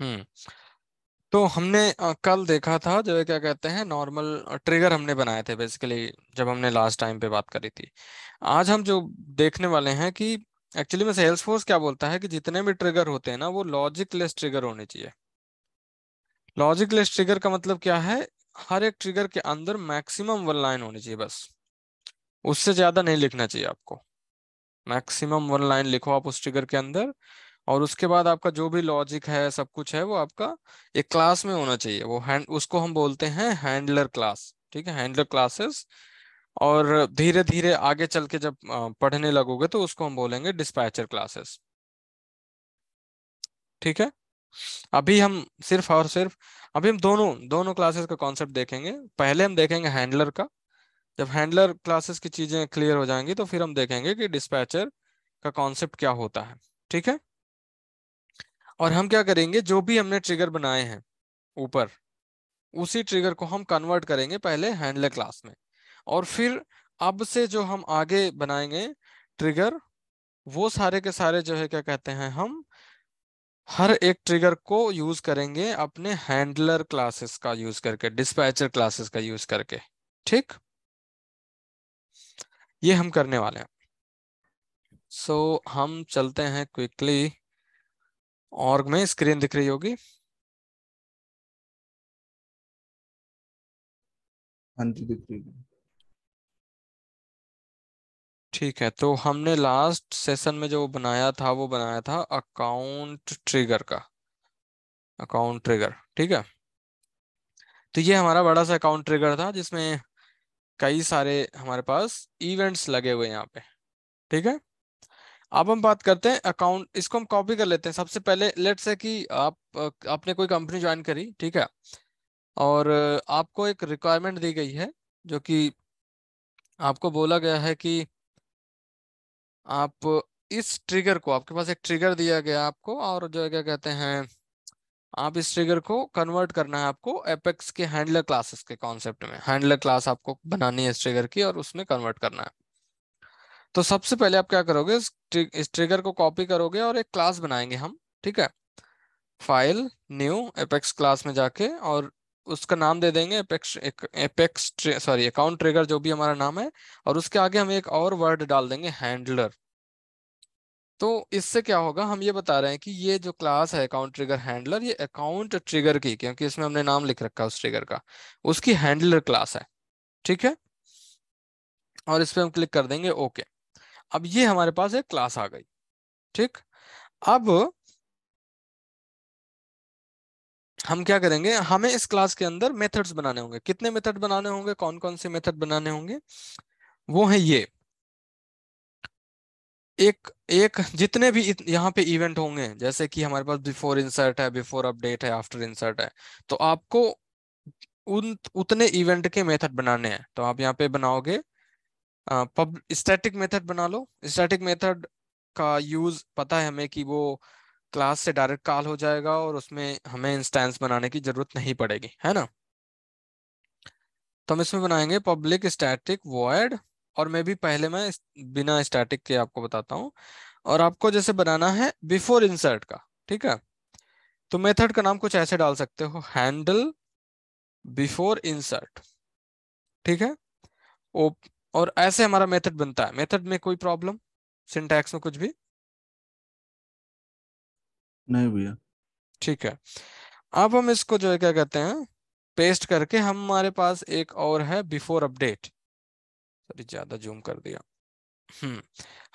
हम्म। तो हमने कल देखा था जो क्या कहते हैं नॉर्मल ट्रिगर हमने बनाए थे बेसिकली जब हमने लास्ट टाइम पे बात करी थी आज हम जो देखने वाले हैं कि एक्चुअली में फोर्स क्या बोलता है कि जितने भी ट्रिगर होते हैं ना वो लॉजिक लेस ट्रिगर होने चाहिए लॉजिक लेस ट्रिगर का मतलब क्या है हर एक ट्रिगर के अंदर मैक्सिमम वन लाइन होनी चाहिए बस उससे ज्यादा नहीं लिखना चाहिए आपको मैक्सिमम वन लाइन लिखो आप उस ट्रिगर के अंदर और उसके बाद आपका जो भी लॉजिक है सब कुछ है वो आपका एक क्लास में होना चाहिए वो हैंड उसको हम बोलते हैं हैंडलर क्लास ठीक है हैंडलर क्लासेस और धीरे धीरे आगे चल के जब पढ़ने लगोगे तो उसको हम बोलेंगे डिस्पैचर क्लासेस ठीक है अभी हम सिर्फ और सिर्फ अभी हम दोनों दोनों क्लासेस का कॉन्सेप्ट देखेंगे पहले हम देखेंगे हैंडलर का जब हैंडलर क्लासेस की चीजें क्लियर हो जाएंगी तो फिर हम देखेंगे कि डिस्पैचर का कॉन्सेप्ट क्या होता है ठीक है और हम क्या करेंगे जो भी हमने ट्रिगर बनाए हैं ऊपर उसी ट्रिगर को हम कन्वर्ट करेंगे पहले हैंडलर क्लास में और फिर अब से जो हम आगे बनाएंगे ट्रिगर वो सारे के सारे जो है क्या कहते हैं हम हर एक ट्रिगर को यूज करेंगे अपने हैंडलर क्लासेस का यूज करके डिस्पैचर क्लासेस का यूज करके ठीक ये हम करने वाले हैं सो so, हम चलते हैं क्विकली ऑर्ग में स्क्रीन दिख रही होगी हाँ ठीक है तो हमने लास्ट सेशन में जो बनाया था वो बनाया था अकाउंट ट्रिगर का अकाउंट ट्रिगर ठीक है तो ये हमारा बड़ा सा अकाउंट ट्रिगर था जिसमें कई सारे हमारे पास इवेंट्स लगे हुए यहाँ पे ठीक है अब हम बात करते हैं अकाउंट इसको हम कॉपी कर लेते हैं सबसे पहले लेट से कि आप आपने कोई कंपनी ज्वाइन करी ठीक है और आपको एक रिक्वायरमेंट दी गई है जो कि आपको बोला गया है कि आप इस ट्रिगर को आपके पास एक ट्रिगर दिया गया आपको और जो क्या कहते हैं आप इस ट्रिगर को कन्वर्ट करना है आपको एपेक्स के हैंडलर क्लासेस के कॉन्सेप्ट में हैंडलर क्लास आपको बनानी है इस ट्रिगर की और उसमें कन्वर्ट करना है तो सबसे पहले आप क्या करोगे इस, ट्रिगर को कॉपी करोगे और एक क्लास बनाएंगे हम ठीक है फाइल न्यू एपेक्स क्लास में जाके और उसका नाम दे देंगे Apex Apex sorry account trigger जो भी हमारा नाम है और उसके आगे हम एक और वर्ड डाल देंगे हैंडलर तो इससे क्या होगा हम ये बता रहे हैं कि ये जो क्लास है अकाउंट ट्रिगर हैंडलर ये अकाउंट ट्रिगर की क्योंकि इसमें हमने नाम लिख रखा है उस ट्रिगर का उसकी हैंडलर क्लास है ठीक है और इस पर हम क्लिक कर देंगे ओके अब ये हमारे पास एक क्लास आ गई ठीक अब हम क्या करेंगे हमें इस क्लास के अंदर मेथड्स बनाने होंगे कितने मेथड बनाने होंगे कौन कौन से मेथड बनाने होंगे वो है ये एक एक जितने भी यहाँ पे इवेंट होंगे जैसे कि हमारे पास बिफोर इंसर्ट है बिफोर अपडेट है आफ्टर इंसर्ट है तो आपको उन उतने इवेंट के मेथड बनाने हैं तो आप यहाँ पे बनाओगे स्टैटिक मेथड बना लो स्टैटिक मेथड का यूज पता है हमें कि वो क्लास से डायरेक्ट कॉल हो जाएगा और उसमें हमें इंस्टेंस बनाने की जरूरत नहीं पड़ेगी है ना तो हम इसमें बनाएंगे पब्लिक स्टैटिक वॉयड और मैं भी पहले मैं बिना स्टैटिक के आपको बताता हूँ और आपको जैसे बनाना है बिफोर इंसर्ट का ठीक है तो मेथड का नाम कुछ ऐसे डाल सकते हो हैंडल बिफोर इंसर्ट ठीक है और ऐसे हमारा मेथड बनता है मेथड में कोई प्रॉब्लम सिंटैक्स में कुछ भी नहीं भैया ठीक है अब हम इसको जो है क्या कहते हैं पेस्ट करके हमारे पास एक और है बिफोर अपडेट सॉरी ज्यादा जूम कर दिया हम्म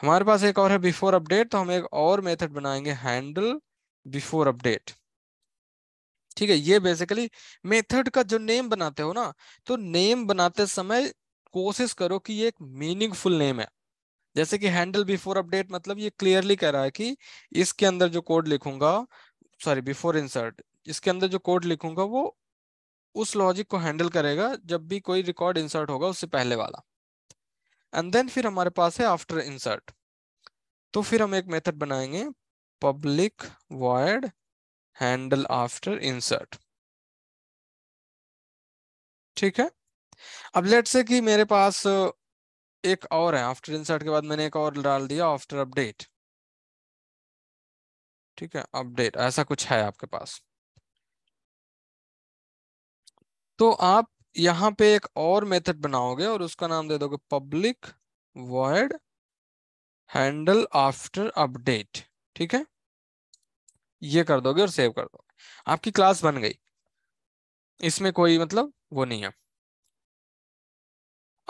हमारे पास एक और है बिफोर अपडेट तो हम एक और मेथड बनाएंगे हैंडल बिफोर अपडेट ठीक है ये बेसिकली मेथड का जो नेम बनाते हो ना तो नेम बनाते समय कोशिश करो कि ये एक मीनिंगफुल नेम है जैसे कि हैंडल बिफोर अपडेट मतलब ये क्लियरली कह रहा है कि इसके अंदर जो कोड लिखूंगा सॉरी बिफोर इंसर्ट इसके अंदर जो कोड लिखूंगा वो उस लॉजिक को हैंडल करेगा जब भी कोई रिकॉर्ड इंसर्ट होगा उससे पहले वाला एंड देन फिर हमारे पास है आफ्टर इंसर्ट तो फिर हम एक मेथड बनाएंगे public void handle after insert ठीक है अब लेट से कि मेरे पास एक और है आफ्टर इंसर्ट के बाद मैंने एक और डाल दिया आफ्टर अपडेट ठीक है अपडेट ऐसा कुछ है आपके पास तो आप यहां पे एक और मेथड बनाओगे और उसका नाम दे दोगे public void handle after update ठीक है ये कर दोगे और सेव कर दोगे आपकी क्लास बन गई इसमें कोई मतलब वो नहीं है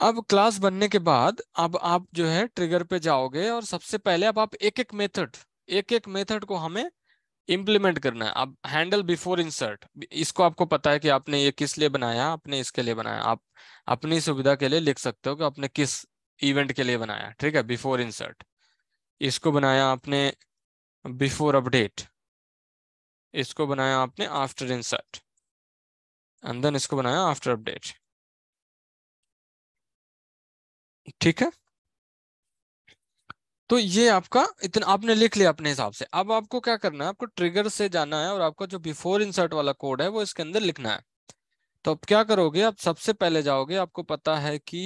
अब क्लास बनने के बाद अब आप जो है ट्रिगर पे जाओगे और सबसे पहले अब आप एक एक मेथड एक एक मेथड को हमें इम्प्लीमेंट करना है अब हैंडल बिफोर इंसर्ट इसको आपको पता है कि आपने ये किस लिए बनाया आपने इसके लिए बनाया आप अपनी सुविधा के लिए लिख सकते हो कि आपने किस इवेंट के लिए बनाया ठीक है बिफोर इंसर्ट इसको बनाया आपने बिफोर अपडेट इसको बनाया आपने आफ्टर इंसर्ट एंड देन इसको बनाया आफ्टर अपडेट ठीक है तो ये आपका इतना आपने लिख लिया अपने हिसाब से अब आपको क्या करना है आपको ट्रिगर से जाना है और आपका जो बिफोर इंसर्ट वाला कोड है वो इसके अंदर लिखना है तो अब क्या करोगे आप सबसे पहले जाओगे आपको पता है कि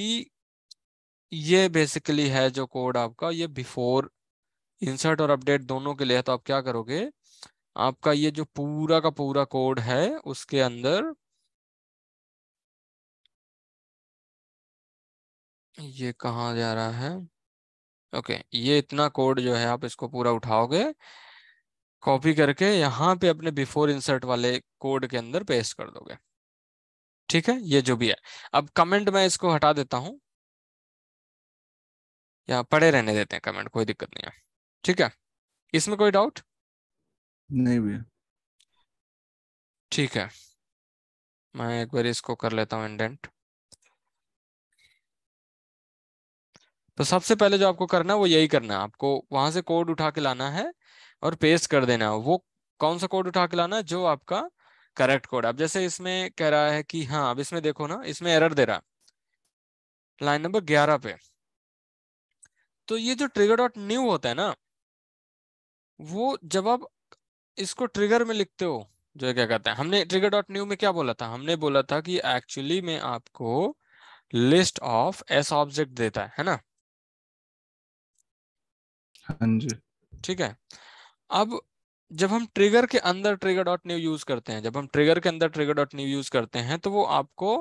ये बेसिकली है जो कोड आपका ये बिफोर इंसर्ट और अपडेट दोनों के लिए है तो आप क्या करोगे आपका ये जो पूरा का पूरा कोड है उसके अंदर ये कहा जा रहा है ओके okay, ये इतना कोड जो है आप इसको पूरा उठाओगे कॉपी करके यहाँ पे अपने बिफोर इंसर्ट वाले कोड के अंदर पेस्ट कर दोगे ठीक है ये जो भी है अब कमेंट मैं इसको हटा देता हूँ या पड़े रहने देते हैं कमेंट कोई दिक्कत नहीं है ठीक है इसमें कोई डाउट नहीं भैया ठीक है मैं एक बार इसको कर लेता हूँ इंडेंट तो सबसे पहले जो आपको करना है वो यही करना है आपको वहां से कोड उठा के लाना है और पेस्ट कर देना है वो कौन सा कोड उठा के लाना है जो आपका करेक्ट कोड अब जैसे इसमें कह रहा है कि हाँ अब इसमें देखो ना इसमें एरर दे रहा लाइन नंबर ग्यारह पे तो ये जो ट्रिगर डॉट न्यू होता है ना वो जब आप इसको ट्रिगर में लिखते हो जो क्या कहते हैं हमने ट्रिगर डॉट न्यू में क्या बोला था हमने बोला था कि एक्चुअली में आपको लिस्ट ऑफ एस ऑब्जेक्ट देता है है ना हाँ जी ठीक है अब जब हम ट्रिगर के अंदर ट्रिगर डॉट न्यू यूज करते हैं जब हम ट्रिगर के अंदर ट्रिगर डॉट न्यू यूज करते हैं तो वो आपको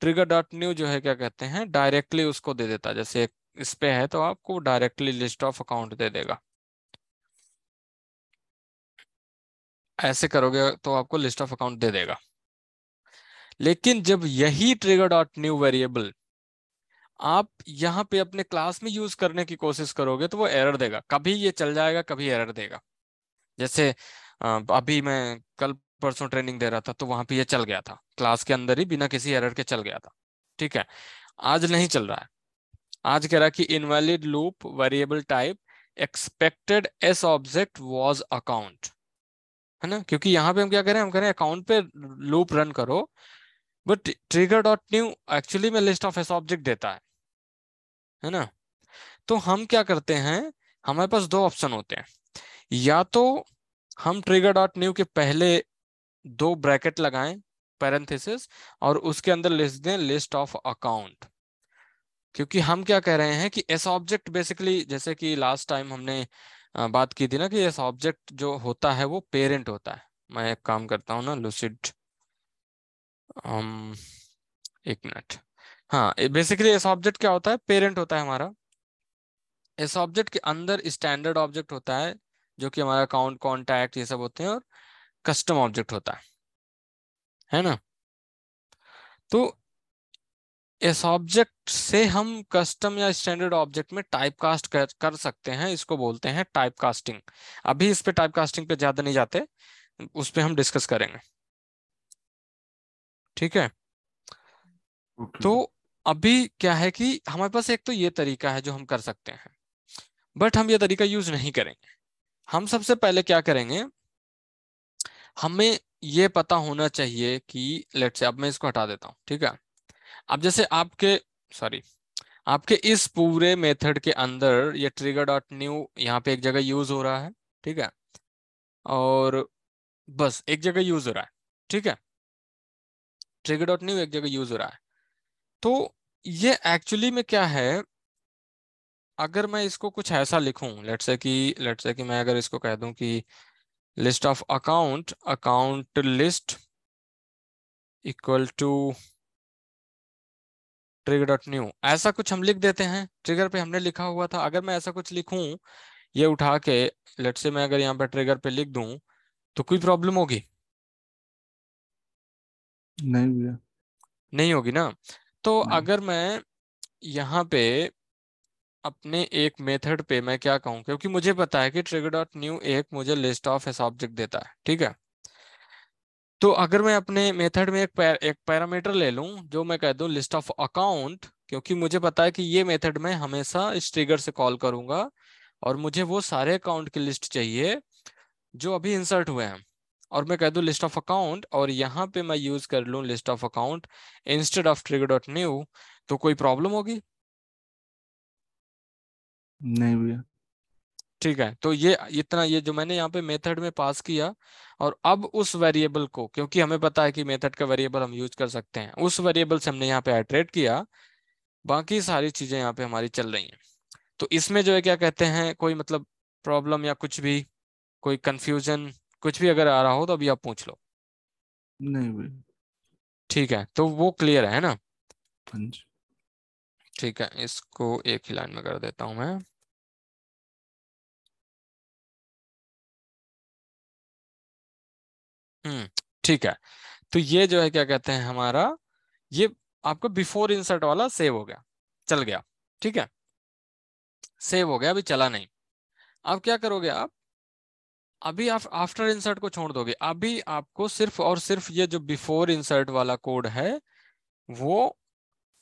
ट्रिगर डॉट न्यू जो है क्या कहते हैं डायरेक्टली उसको दे देता है जैसे इस पे है तो आपको डायरेक्टली लिस्ट ऑफ अकाउंट दे देगा ऐसे करोगे तो आपको लिस्ट ऑफ अकाउंट दे देगा लेकिन जब यही ट्रिगर डॉट न्यू वेरिएबल आप यहाँ पे अपने क्लास में यूज करने की कोशिश करोगे तो वो एरर देगा कभी ये चल जाएगा कभी एरर देगा जैसे अभी मैं कल परसों ट्रेनिंग दे रहा था तो वहां पे ये चल गया था क्लास के अंदर ही बिना किसी एरर के चल गया था ठीक है आज नहीं चल रहा है आज कह रहा कि invalid loop variable type expected S object was account है ना क्योंकि यहाँ पे हम क्या कह रहे हैं हम कह रहे हैं अकाउंट पे लूप रन करो but trigger dot new actually में लिस्ट ऑफ एस ऑब्जेक्ट देता है है ना तो हम क्या करते हैं हमारे पास दो ऑप्शन होते हैं या तो हम ट्रिगर डॉट न्यू के पहले दो ब्रैकेट लगाएं पैरेंथेसिस और उसके अंदर लिस्ट दें लिस्ट ऑफ अकाउंट क्योंकि हम क्या कह रहे हैं कि एस ऑब्जेक्ट बेसिकली जैसे कि लास्ट टाइम हमने बात की थी ना कि एस ऑब्जेक्ट जो होता है वो पेरेंट होता है मैं एक काम करता हूं ना लुसिड एक मिनट हाँ बेसिकली ऐसा ऑब्जेक्ट क्या होता है पेरेंट होता है हमारा ऐसा ऑब्जेक्ट के अंदर स्टैंडर्ड ऑब्जेक्ट होता है जो कि हमारा अकाउंट कॉन्टैक्ट ये सब होते हैं और कस्टम ऑब्जेक्ट होता है है ना तो इस ऑब्जेक्ट से हम कस्टम या स्टैंडर्ड ऑब्जेक्ट में टाइप कास्ट कर, कर सकते हैं इसको बोलते हैं टाइप कास्टिंग अभी इस पे टाइप कास्टिंग पे ज्यादा नहीं जाते उस पर हम डिस्कस करेंगे ठीक है okay. तो अभी क्या है कि हमारे पास एक तो ये तरीका है जो हम कर सकते हैं बट हम ये तरीका यूज नहीं करेंगे हम सबसे पहले क्या करेंगे हमें ये पता होना चाहिए कि लेट से अब मैं इसको हटा देता हूँ ठीक है अब जैसे आपके सॉरी आपके इस पूरे मेथड के अंदर ये ट्रिगर डॉट न्यू यहाँ पे एक जगह यूज हो रहा है ठीक है और बस एक जगह यूज हो रहा है ठीक है ट्रिगर डॉट न्यू एक जगह यूज हो रहा है तो ये एक्चुअली में क्या है अगर मैं इसको कुछ ऐसा लिखूं लेट्स से कि लेट्स से कि मैं अगर इसको कह दूं कि list of account account list equal to trigger dot new ऐसा कुछ हम लिख देते हैं ट्रिगर पे हमने लिखा हुआ था अगर मैं ऐसा कुछ लिखूं ये उठा के लेट से मैं अगर यहाँ पे ट्रिगर पे लिख दूं तो कोई प्रॉब्लम होगी नहीं भैया नहीं होगी ना तो हम्म। अगर मैं यहाँ पे अपने एक मेथड पे मैं क्या कहूँ क्योंकि मुझे पता है कि ट्रिगर डॉट न्यू एक मुझे लिस्ट ऑफ एस ऑब्जेक्ट देता है ठीक है तो अगर मैं अपने मेथड में एक पैर, एक पैरामीटर ले लूं जो मैं कह दूं लिस्ट ऑफ अकाउंट क्योंकि मुझे पता है कि ये मेथड में हमेशा इस ट्रिगर से कॉल करूंगा और मुझे वो सारे अकाउंट की लिस्ट चाहिए जो अभी इंसर्ट हुए हैं और मैं कह दू लिस्ट ऑफ अकाउंट और यहाँ पे मैं यूज कर लू list of account instead of trigger dot new तो कोई प्रॉब्लम होगी नहीं भैया ठीक है तो ये इतना ये जो मैंने यहाँ पे मेथड में पास किया और अब उस वेरिएबल को क्योंकि हमें पता है कि मेथड का वेरिएबल हम यूज कर सकते हैं उस वेरिएबल से हमने यहाँ पे एट्रेट किया बाकी सारी चीजें यहाँ पे हमारी चल रही हैं तो इसमें जो है क्या कहते हैं कोई मतलब प्रॉब्लम या कुछ भी कोई कंफ्यूजन कुछ भी अगर आ रहा हो तो अभी आप पूछ लो नहीं भाई ठीक है तो वो क्लियर है ना हाँ ठीक है इसको एक ही लाइन में कर देता हूं मैं हम्म ठीक है तो ये जो है क्या कहते हैं हमारा ये आपका बिफोर इंसर्ट वाला सेव हो गया चल गया ठीक है सेव हो गया अभी चला नहीं अब क्या करोगे आप अभी आप आफ्टर इंसर्ट को छोड़ दोगे अभी आपको सिर्फ और सिर्फ ये जो बिफोर इंसर्ट वाला कोड है वो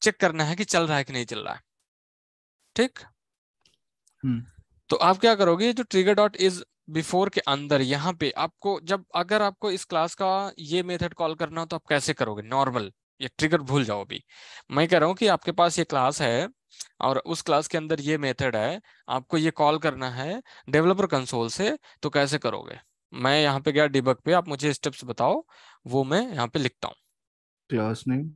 चेक करना है कि चल रहा है कि नहीं चल रहा है ठीक हम्म। तो आप क्या करोगे जो ट्रिगर डॉट इज बिफोर के अंदर यहाँ पे आपको जब अगर आपको इस क्लास का ये मेथड कॉल करना हो तो आप कैसे करोगे नॉर्मल ये ट्रिगर भूल जाओ अभी मैं कह रहा हूँ कि आपके पास ये क्लास है और उस क्लास के अंदर ये मेथड है आपको ये कॉल करना है डेवलपर कंसोल से तो कैसे करोगे मैं यहाँ पे गया डिबक पे आप मुझे स्टेप्स बताओ वो मैं यहाँ पे लिखता हूँ क्लास नेम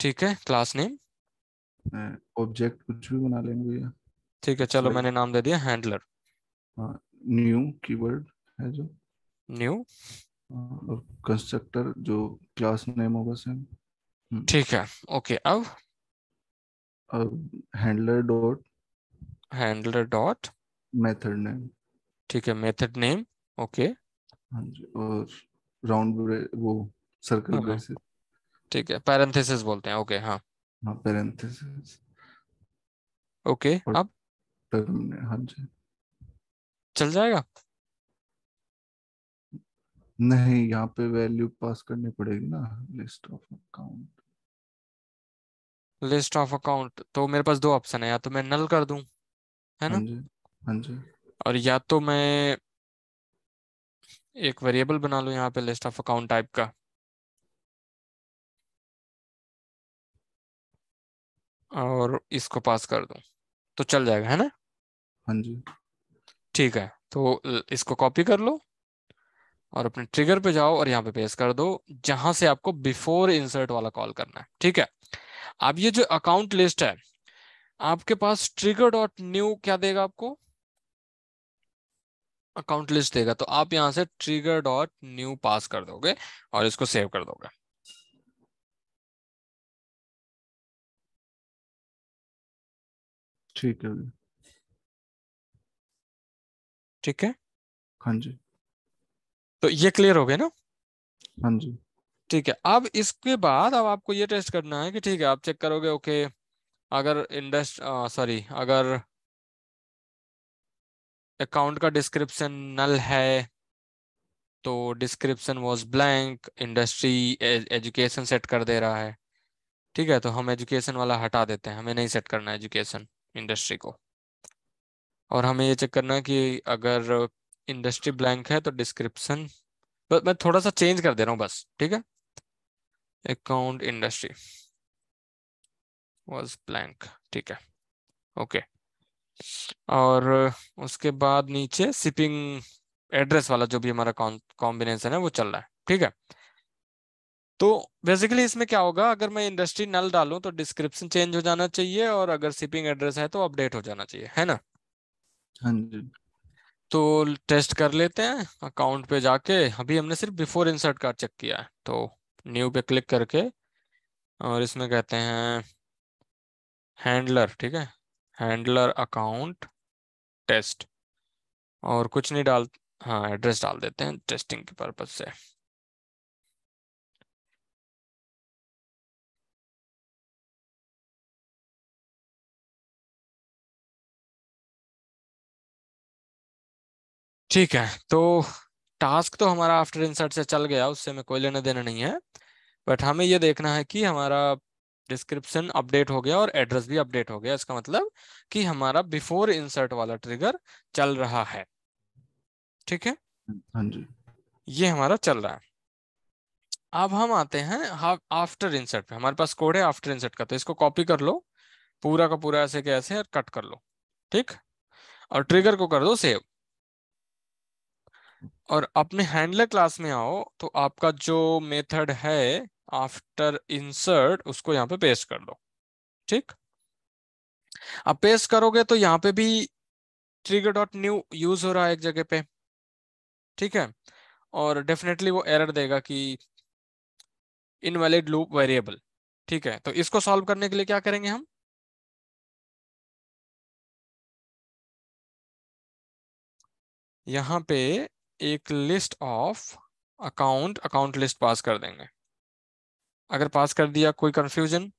ठीक है क्लास नेम ऑब्जेक्ट कुछ भी बना लेंगे ठीक है चलो मैंने नाम दे दिया हैंडलर न्यू कीवर्ड है जो न्यू कंस्ट्रक्टर हाँ, जो क्लास नेम होगा सेम हम्म। ठीक है ओके अब handler dot handler dot method name ठीक है मेथड नेम ओके और राउंड वो सर्कल ब्रेसेस हाँ, हाँ। ठीक है पैरेंथेसिस बोलते हैं ओके हाँ हाँ पैरेंथेसिस ओके okay, अब हाँ जी चल जाएगा नहीं यहाँ पे वैल्यू पास करनी पड़ेगी ना list of account list of account तो मेरे पास दो ऑप्शन है या तो मैं नल कर दू है ना हाँ, हाँ जी और या तो मैं एक वेरिएबल बना लू यहाँ पे लिस्ट ऑफ अकाउंट टाइप का और इसको पास कर दू तो चल जाएगा है ना हाँ जी ठीक है तो इसको कॉपी कर लो और अपने ट्रिगर पे जाओ और यहाँ पे पेस्ट कर दो जहां से आपको बिफोर इंसर्ट वाला कॉल करना है ठीक है अब ये जो अकाउंट लिस्ट है आपके पास ट्रिगर डॉट न्यू क्या देगा आपको अकाउंट लिस्ट देगा तो आप यहां से ट्रिगर डॉट न्यू पास कर दोगे और इसको सेव कर दोगे ठीक है ठीक है हाँ जी तो ये क्लियर हो गया ना हाँ जी ठीक है अब इसके बाद अब आपको ये टेस्ट करना है कि ठीक है आप चेक करोगे ओके अगर इंडस्ट सॉरी अगर अकाउंट का डिस्क्रिप्शन नल है तो description was blank industry education set कर दे रहा है ठीक है तो हम एजुकेशन वाला हटा देते हैं हमें नहीं सेट करना एजुकेशन इंडस्ट्री को और हमें ये चेक करना है कि अगर इंडस्ट्री ब्लैंक है तो डिस्क्रिप्शन मैं थोड़ा सा चेंज कर दे रहा हूँ बस ठीक है अकाउंट इंडस्ट्री वॉज ब्लैंक ठीक है ओके और उसके बाद नीचे शिपिंग एड्रेस वाला जो भी हमारा कॉम्बिनेशन है वो चल रहा है ठीक है तो बेसिकली इसमें क्या होगा अगर मैं इंडस्ट्री नल डालूं तो डिस्क्रिप्शन चेंज हो जाना चाहिए और अगर शिपिंग एड्रेस है तो अपडेट हो जाना चाहिए है ना हाँ जी तो टेस्ट कर लेते हैं अकाउंट पे जाके अभी हमने सिर्फ बिफोर इंसर्ट कार्ड चेक किया है तो न्यू पे क्लिक करके और इसमें कहते हैं हैंडलर ठीक है हैंडलर अकाउंट टेस्ट और कुछ नहीं डाल हाँ एड्रेस डाल देते हैं टेस्टिंग के पर्पज से ठीक है तो टास्क तो हमारा आफ्टर इंसर्ट से चल गया उससे हमें कोई लेना देना नहीं है बट हमें ये देखना है कि हमारा डिस्क्रिप्शन अपडेट हो गया और एड्रेस भी अपडेट हो गया इसका मतलब कि हमारा बिफोर इंसर्ट वाला ट्रिगर चल रहा है ठीक है हाँ जी ये हमारा चल रहा है अब हम आते हैं आफ्टर इंसर्ट पे हमारे पास कोड है आफ्टर इंसर्ट का तो इसको कॉपी कर लो पूरा का पूरा ऐसे कैसे और कट कर लो ठीक और ट्रिगर को कर दो सेव और अपने हैंडलर क्लास में आओ तो आपका जो मेथड है आफ्टर इंसर्ट उसको यहाँ पे पेस्ट कर दो ठीक अब पेस्ट करोगे तो यहाँ पे भी ट्रिगर डॉट न्यू यूज हो रहा है एक जगह पे ठीक है और डेफिनेटली वो एरर देगा कि इनवैलिड लूप वेरिएबल ठीक है तो इसको सॉल्व करने के लिए क्या करेंगे हम यहां पे एक list of account account list pass कर देंगे अगर पास कर दिया कोई कंफ्यूजन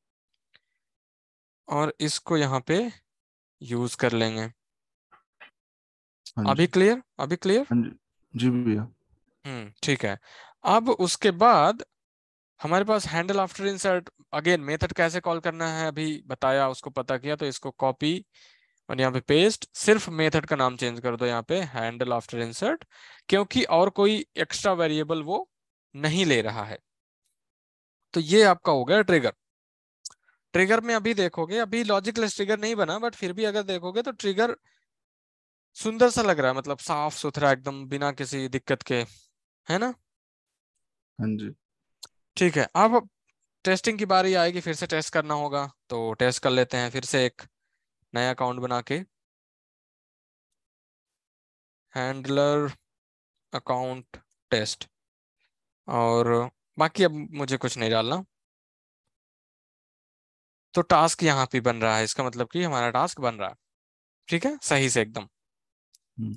और इसको यहाँ पे यूज कर लेंगे हाँ अभी क्लियर अभी क्लियर हाँ जी भैया हम्म ठीक है अब उसके बाद हमारे पास handle after insert again method कैसे कॉल करना है अभी बताया उसको पता किया तो इसको कॉपी और यहाँ पे पेस्ट सिर्फ मेथड का नाम चेंज कर दो यहाँ पे हैंडल आफ्टर इंसर्ट क्योंकि और कोई एक्स्ट्रा वेरिएबल वो नहीं ले रहा है तो ये आपका हो गया ट्रिगर ट्रिगर में अभी देखोगे अभी लॉजिकलेस ट्रिगर नहीं बना बट फिर भी अगर देखोगे तो ट्रिगर सुंदर सा लग रहा है मतलब साफ सुथरा एकदम बिना किसी दिक्कत के है ना हाँ जी ठीक है अब टेस्टिंग की बारी आएगी फिर से टेस्ट करना होगा तो टेस्ट कर लेते हैं फिर से एक नया अकाउंट बना के हैंडलर अकाउंट टेस्ट और बाकी अब मुझे कुछ नहीं डालना तो टास्क यहाँ पे बन रहा है इसका मतलब कि हमारा टास्क बन रहा है ठीक है सही से एकदम हम्म।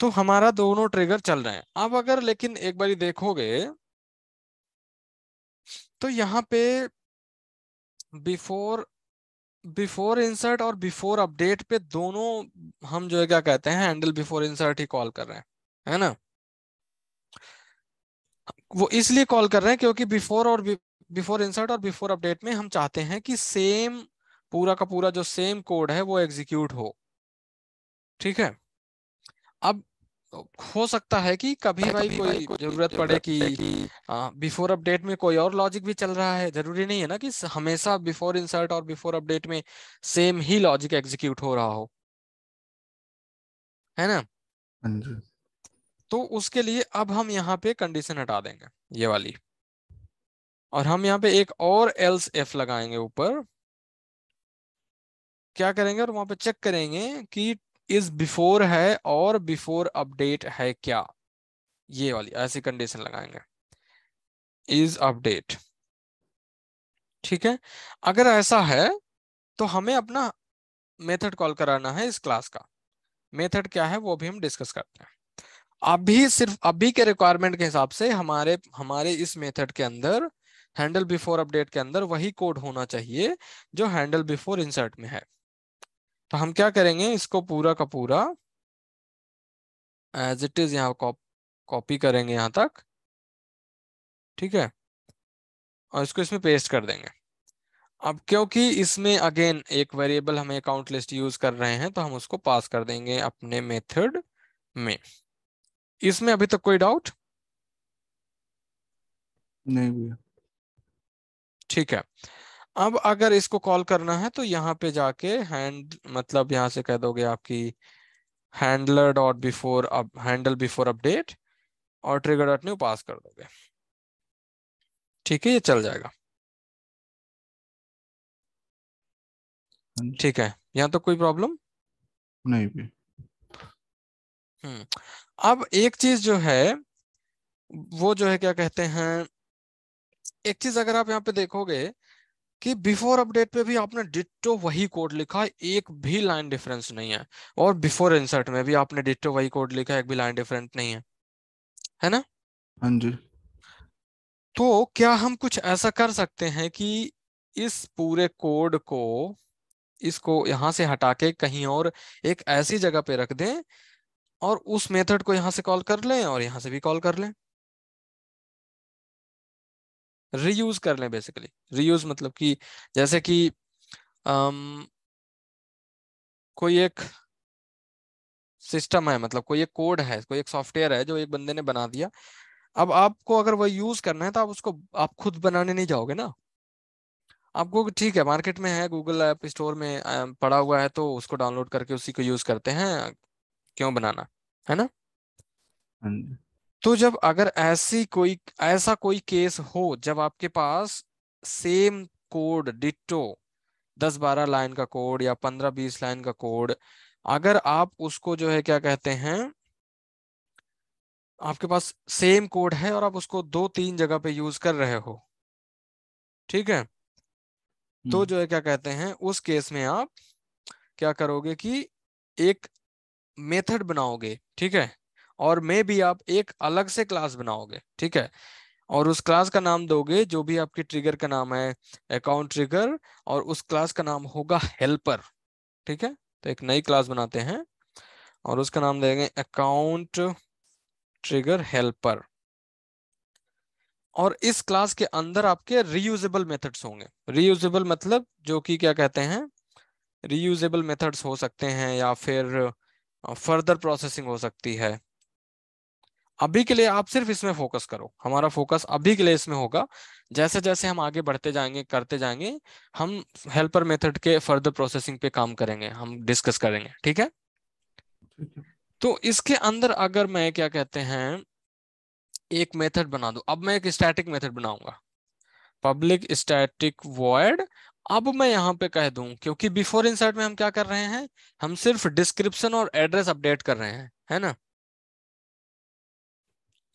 तो हमारा दोनों ट्रिगर चल रहे हैं आप अगर लेकिन एक बार देखोगे तो यहाँ पे बिफोर बिफोर इंसर्ट और बिफोर अपडेट पे दोनों हम जो है क्या कहते हैं हैंडल बिफोर इंसर्ट ही कॉल कर रहे हैं है ना वो इसलिए कॉल कर रहे हैं क्योंकि बिफोर और बिफोर इंसर्ट और बिफोर अपडेट में हम चाहते हैं कि सेम पूरा का पूरा जो सेम कोड है वो एग्जीक्यूट हो ठीक है अब तो हो सकता है कि कभी तो भाई कोई जरूरत पड़े कि बिफोर अपडेट में कोई और लॉजिक भी चल रहा है जरूरी नहीं है ना कि हमेशा बिफोर इंसर्ट और बिफोर अपडेट में सेम ही लॉजिक एग्जीक्यूट हो रहा हो है ना हाँ तो उसके लिए अब हम यहाँ पे कंडीशन हटा देंगे ये वाली और हम यहाँ पे एक और एल्स एफ लगाएंगे ऊपर क्या करेंगे और वहां पे चेक करेंगे कि इज बिफोर है और बिफोर अपडेट है क्या ये वाली ऐसी कंडीशन लगाएंगे इज अपडेट ठीक है अगर ऐसा है तो हमें अपना मेथड कॉल कराना है इस क्लास का मेथड क्या है वो भी हम डिस्कस करते हैं अभी सिर्फ अभी के रिक्वायरमेंट के हिसाब से हमारे हमारे इस मेथड के अंदर हैंडल बिफोर अपडेट के अंदर वही कोड होना चाहिए जो हैंडल बिफोर इंसर्ट में है तो हम क्या करेंगे इसको पूरा का पूरा एज इट इज यहाँ कॉपी करेंगे यहां तक ठीक है और इसको इसमें पेस्ट कर देंगे अब क्योंकि इसमें अगेन एक वेरिएबल हमें अकाउंट लिस्ट यूज कर रहे हैं तो हम उसको पास कर देंगे अपने मेथड में इसमें अभी तक कोई डाउट नहीं भैया ठीक है अब अगर इसको कॉल करना है तो यहाँ पे जाके हैंड मतलब यहाँ से कह दोगे आपकी हैंडलर डॉट बिफोर अब हैंडल बिफोर अपडेट और ट्रिगर डॉट न्यू पास कर दोगे ठीक है ये चल जाएगा हम्म। ठीक है यहाँ तो कोई प्रॉब्लम नहीं भी हम्म अब एक चीज जो है वो जो है क्या कहते हैं एक चीज अगर आप यहाँ पे देखोगे कि बिफोर अपडेट पे भी आपने डिट्टो वही कोड लिखा है एक भी लाइन डिफरेंस नहीं है और बिफोर इंसर्ट में भी आपने डिट्टो वही कोड लिखा है एक भी लाइन डिफरेंट नहीं है है ना हाँ जी तो क्या हम कुछ ऐसा कर सकते हैं कि इस पूरे कोड को इसको यहां से हटा के कहीं और एक ऐसी जगह पे रख दें और उस मेथड को यहां से कॉल कर लें और यहां से भी कॉल कर लें रीयूज कर लें बेसिकली रीयूज मतलब कि जैसे कि अम, कोई एक सिस्टम है मतलब कोई एक कोड है कोई एक सॉफ्टवेयर है जो एक बंदे ने बना दिया अब आपको अगर वह यूज करना है तो आप उसको आप खुद बनाने नहीं जाओगे ना आपको ठीक है मार्केट में है गूगल ऐप स्टोर में पड़ा हुआ है तो उसको डाउनलोड करके उसी को यूज करते हैं क्यों बनाना है ना हाँ तो जब अगर ऐसी कोई ऐसा कोई केस हो जब आपके पास सेम कोड डिटो दस बारह लाइन का कोड या पंद्रह बीस लाइन का कोड अगर आप उसको जो है क्या कहते हैं आपके पास सेम कोड है और आप उसको दो तीन जगह पे यूज कर रहे हो ठीक है तो हम्म। जो है क्या कहते हैं उस केस में आप क्या करोगे कि एक मेथड बनाओगे ठीक है और मे भी आप एक अलग से क्लास बनाओगे ठीक है और उस क्लास का नाम दोगे जो भी आपके ट्रिगर का नाम है अकाउंट ट्रिगर और उस क्लास का नाम होगा हेल्पर ठीक है तो एक नई क्लास बनाते हैं और उसका नाम देंगे अकाउंट ट्रिगर हेल्पर और इस क्लास के अंदर आपके रीयूजेबल मेथड्स होंगे रीयूजेबल मतलब जो कि क्या कहते हैं रीयूजेबल मेथड्स हो सकते हैं या फिर फर्दर प्रोसेसिंग हो सकती है अभी के लिए आप सिर्फ इसमें फोकस करो हमारा फोकस अभी के लिए इसमें होगा जैसे जैसे हम आगे बढ़ते जाएंगे करते जाएंगे हम हेल्पर मेथड के फर्दर प्रोसेसिंग पे काम करेंगे हम डिस्कस करेंगे ठीक है तो इसके अंदर अगर मैं क्या कहते हैं एक मेथड बना दू अब मैं एक स्टैटिक मेथड बनाऊंगा पब्लिक स्टैटिक वर्ड अब मैं यहाँ पे कह दूं क्योंकि बिफोर इंसर्ट में हम क्या कर रहे हैं हम सिर्फ डिस्क्रिप्शन और एड्रेस अपडेट कर रहे हैं है ना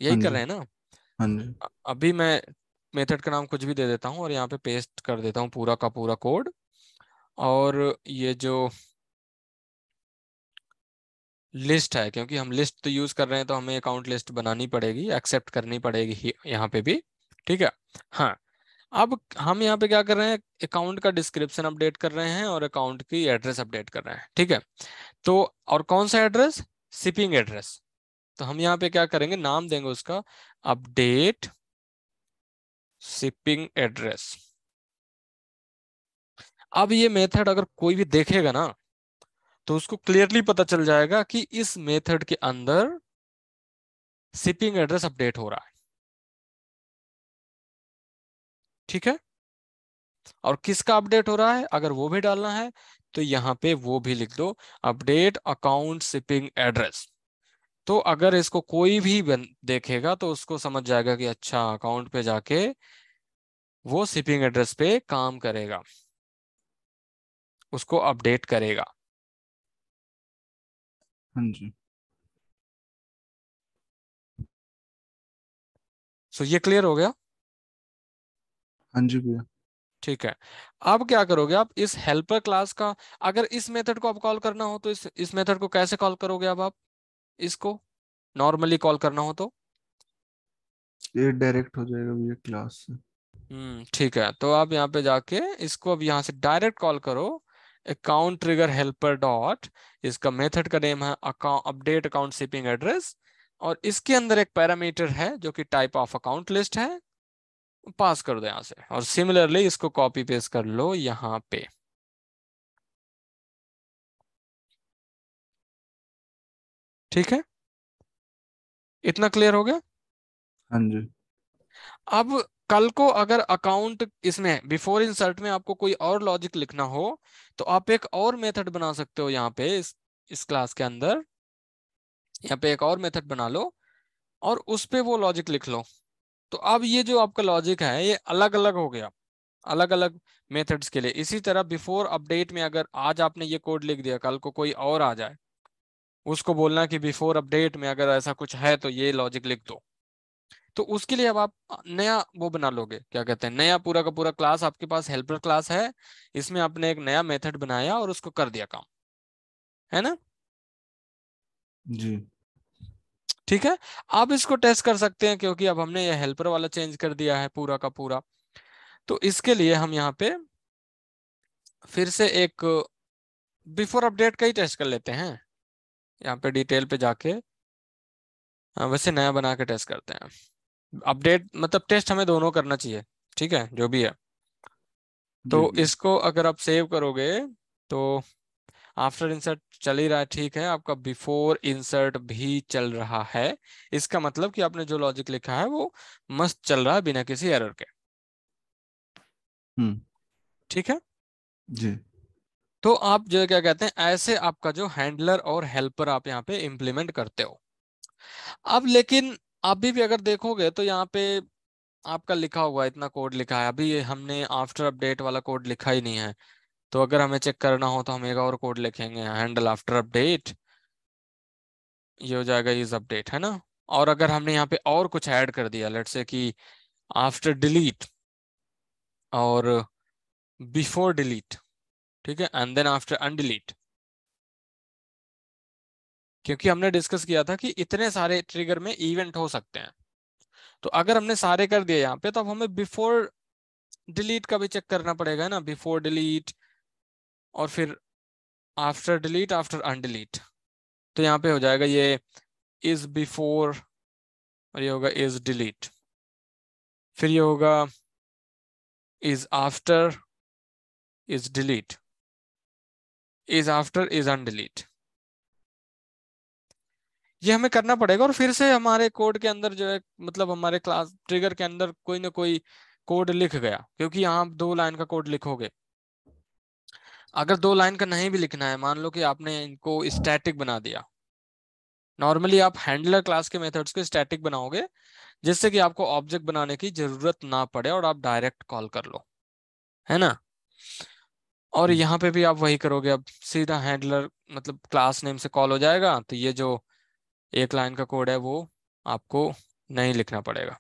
यही हाँ कर रहे हैं ना हाँ जी अभी मैं मेथड का नाम कुछ भी दे देता हूँ और यहाँ पे पेस्ट कर देता हूँ पूरा का पूरा कोड और ये जो लिस्ट है क्योंकि हम लिस्ट तो यूज कर रहे हैं तो हमें अकाउंट लिस्ट बनानी पड़ेगी एक्सेप्ट करनी पड़ेगी यहाँ पे भी ठीक है हाँ अब हम यहाँ पे क्या कर रहे हैं अकाउंट का डिस्क्रिप्शन अपडेट कर रहे हैं और अकाउंट की एड्रेस अपडेट कर रहे हैं ठीक है तो और कौन सा एड्रेस शिपिंग एड्रेस तो हम यहाँ पे क्या करेंगे नाम देंगे उसका अपडेट शिपिंग एड्रेस अब ये मेथड अगर कोई भी देखेगा ना तो उसको क्लियरली पता चल जाएगा कि इस मेथड के अंदर शिपिंग एड्रेस अपडेट हो रहा है ठीक है और किसका अपडेट हो रहा है अगर वो भी डालना है तो यहां पे वो भी लिख दो अपडेट अकाउंट शिपिंग एड्रेस तो अगर इसको कोई भी देखेगा तो उसको समझ जाएगा कि अच्छा अकाउंट पे जाके वो शिपिंग एड्रेस पे काम करेगा उसको अपडेट करेगा हाँ जी सो ये क्लियर हो गया हाँ जी भैया ठीक है अब क्या करोगे आप इस हेल्पर क्लास का अगर इस मेथड को आप कॉल करना हो तो इस इस मेथड को कैसे कॉल करोगे अब आप इसको नॉर्मली कॉल करना हो तो ये डायरेक्ट हो जाएगा भैया क्लास से हम्म ठीक है तो आप यहाँ पे जाके इसको अब यहाँ से डायरेक्ट कॉल करो अकाउंट ट्रिगर हेल्पर डॉट इसका मेथड का नेम है account update account shipping address और इसके अंदर एक पैरामीटर है जो कि टाइप ऑफ अकाउंट लिस्ट है पास कर दो यहाँ से और सिमिलरली इसको कॉपी पेस्ट कर लो यहाँ पे ठीक है इतना क्लियर हो गया हाँ जी अब कल को अगर अकाउंट इसमें बिफोर इंसर्ट में आपको कोई और लॉजिक लिखना हो तो आप एक और मेथड बना सकते हो यहाँ पे इस इस क्लास के अंदर यहाँ पे एक और मेथड बना लो और उस पे वो लॉजिक लिख लो तो अब ये जो आपका लॉजिक है ये अलग अलग हो गया अलग अलग मेथड्स के लिए इसी तरह बिफोर अपडेट में अगर आज आपने ये कोड लिख दिया कल को कोई और आ जाए उसको बोलना कि बिफोर अपडेट में अगर ऐसा कुछ है तो ये लॉजिक लिख दो तो उसके लिए अब आप नया वो बना लोगे क्या कहते हैं नया पूरा का पूरा क्लास आपके पास हेल्पर क्लास है इसमें आपने एक नया मेथड बनाया और उसको कर दिया काम है ना जी ठीक है आप इसको टेस्ट कर सकते हैं क्योंकि अब हमने ये हेल्पर वाला चेंज कर दिया है पूरा का पूरा तो इसके लिए हम यहाँ पे फिर से एक बिफोर अपडेट का ही टेस्ट कर लेते हैं यहाँ पे डिटेल पे जाके हाँ, वैसे नया बना के टेस्ट करते हैं अपडेट मतलब टेस्ट हमें दोनों करना चाहिए ठीक है जो भी है तो इसको अगर आप सेव करोगे तो आफ्टर इंसर्ट चल ही रहा है ठीक है आपका बिफोर इंसर्ट भी चल रहा है इसका मतलब कि आपने जो लॉजिक लिखा है वो मस्त चल रहा है बिना किसी एरर के हम्म। ठीक है जी तो आप जो क्या कहते हैं ऐसे आपका जो हैंडलर और हेल्पर आप यहाँ पे इम्प्लीमेंट करते हो अब लेकिन अभी भी अगर देखोगे तो यहाँ पे आपका लिखा हुआ इतना कोड लिखा है अभी हमने आफ्टर अपडेट वाला कोड लिखा ही नहीं है तो अगर हमें चेक करना हो तो हम एक और कोड लिखेंगे हैंडल आफ्टर अपडेट ये हो जाएगा इज अपडेट है ना और अगर हमने यहाँ पे और कुछ ऐड कर दिया लेट से कि आफ्टर डिलीट और बिफोर डिलीट ठीक है एंड देन आफ्टर अनडिलीट क्योंकि हमने डिस्कस किया था कि इतने सारे ट्रिगर में इवेंट हो सकते हैं तो अगर हमने सारे कर दिए यहाँ पे तो अब हमें बिफोर डिलीट का भी चेक करना पड़ेगा ना बिफोर डिलीट और फिर आफ्टर डिलीट आफ्टर अनडिलीट तो यहाँ पे हो जाएगा ये इज बिफोर और ये होगा इज डिलीट फिर ये होगा is after is delete is after is on delete ये हमें करना पड़ेगा और फिर से हमारे कोड के अंदर जो है मतलब हमारे क्लास ट्रिगर के अंदर कोई ना कोई कोड लिख गया क्योंकि यहाँ दो लाइन का कोड लिखोगे अगर दो लाइन का नहीं भी लिखना है मान लो कि आपने इनको स्टैटिक बना दिया नॉर्मली आप हैंडलर क्लास के मेथड्स को स्टैटिक बनाओगे जिससे कि आपको ऑब्जेक्ट बनाने की जरूरत ना पड़े और आप डायरेक्ट कॉल कर लो है ना और हम्म। यहाँ पे भी आप वही करोगे अब सीधा हैंडलर मतलब क्लास नेम से कॉल हो जाएगा तो ये जो एक लाइन का कोड है वो आपको नहीं लिखना पड़ेगा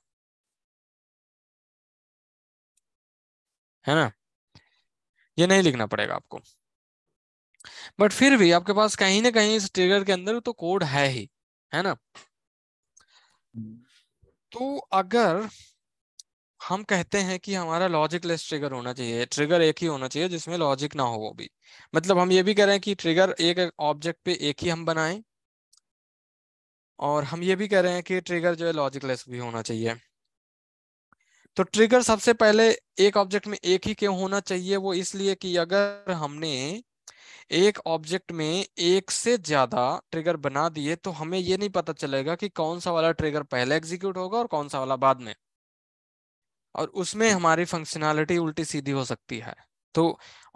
है ना ये नहीं लिखना पड़ेगा आपको बट फिर भी आपके पास कहीं ना कहीं इस ट्रिगर के अंदर तो कोड है ही है ना हम्म। तो अगर हम कहते हैं कि हमारा लॉजिक लेस ट्रिगर होना चाहिए ट्रिगर एक ही होना चाहिए जिसमें लॉजिक ना हो वो भी मतलब हम ये भी कह रहे हैं कि ट्रिगर एक ऑब्जेक्ट पे एक ही हम बनाएं और हम ये भी कह रहे हैं कि ट्रिगर जो है लॉजिक लेस भी होना चाहिए तो ट्रिगर सबसे पहले एक ऑब्जेक्ट में एक ही क्यों होना चाहिए वो इसलिए कि अगर हमने एक ऑब्जेक्ट में एक से ज्यादा ट्रिगर बना दिए तो हमें ये नहीं पता चलेगा कि कौन सा वाला ट्रिगर पहले एग्जीक्यूट होगा और कौन सा वाला बाद में और उसमें हमारी फंक्शनैलिटी उल्टी सीधी हो सकती है तो